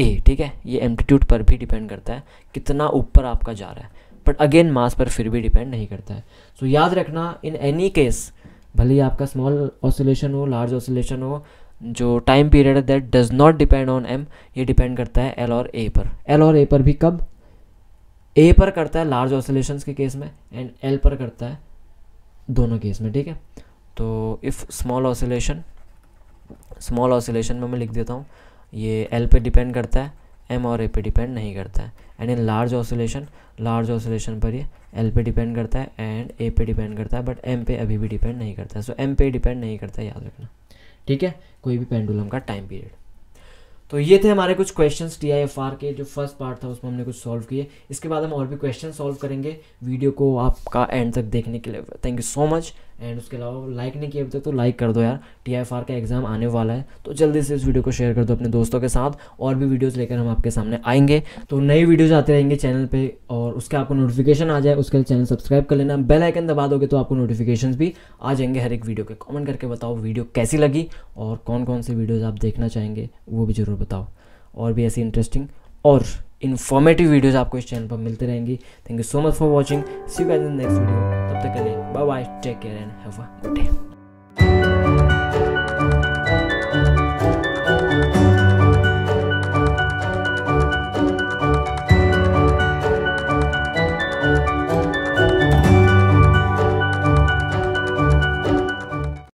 A ठीक है ये एम्पलीट्यूड पर भी डिपेंड करता है कितना ऊपर आपका जा रहा है बट अगेन मास पर फिर भी डिपेंड नहीं करता है सो so, याद रखना इन एनी केस भले ही आपका स्मॉल ऑसोलेशन हो लार्ज ऑसोलेशन हो जो टाइम पीरियड है that does not depend on M ये डिपेंड करता है एल और ए पर एल और ए पर भी कब ए पर करता है लार्ज ऑसोलेशन के केस में एंड एल पर करता है दोनों केस में ठीक है तो if small oscillation small oscillation में मैं लिख देता हूँ ये एल पे डिपेंड करता है एम और ए पे डिपेंड नहीं करता है and in large oscillation large oscillation पर ये एल पे डिपेंड करता है एंड ए पे डिपेंड करता है बट एम पे अभी भी डिपेंड नहीं करता है सो एम पे डिपेंड नहीं करता है याद रखना ठीक है कोई भी पेंडुलम का टाइम पीरियड तो ये थे हमारे कुछ questions T I F R के जो फर्स्ट पार्ट था उसमें हमने कुछ सॉल्व किए इसके बाद हम और भी क्वेश्चन सॉल्व करेंगे वीडियो को आपका एंड तक देखने के लिए thank you so much and उसके अलावा लाइक नहीं किया अभी तक तो लाइक कर दो यार टी का एग्ज़ाम आने वाला है तो जल्दी से इस वीडियो को शेयर कर दो अपने दोस्तों के साथ और भी वीडियोज़ लेकर हम आपके सामने आएंगे तो नई वीडियोज़ आते रहेंगे चैनल पर और उसके आपको नोटिफिकेशन आ जाए उसके लिए चैनल सब्सक्राइब कर लेना बेल आइकन दबा दोगे तो आपको नोटिफिकेशन भी आ जाएंगे हर एक वीडियो के कॉमेंट करके बताओ वीडियो कैसी लगी और कौन कौन सी वीडियोज़ आप देखना चाहेंगे वो भी ज़रूर बताओ और भी ऐसी इंटरेस्टिंग और इन्फॉर्मेटिव वीडियोस आपको इस चैनल पर मिलते रहेंगी thank you so much for watching see you in next video तब तक के लिए bye bye take care and have a good day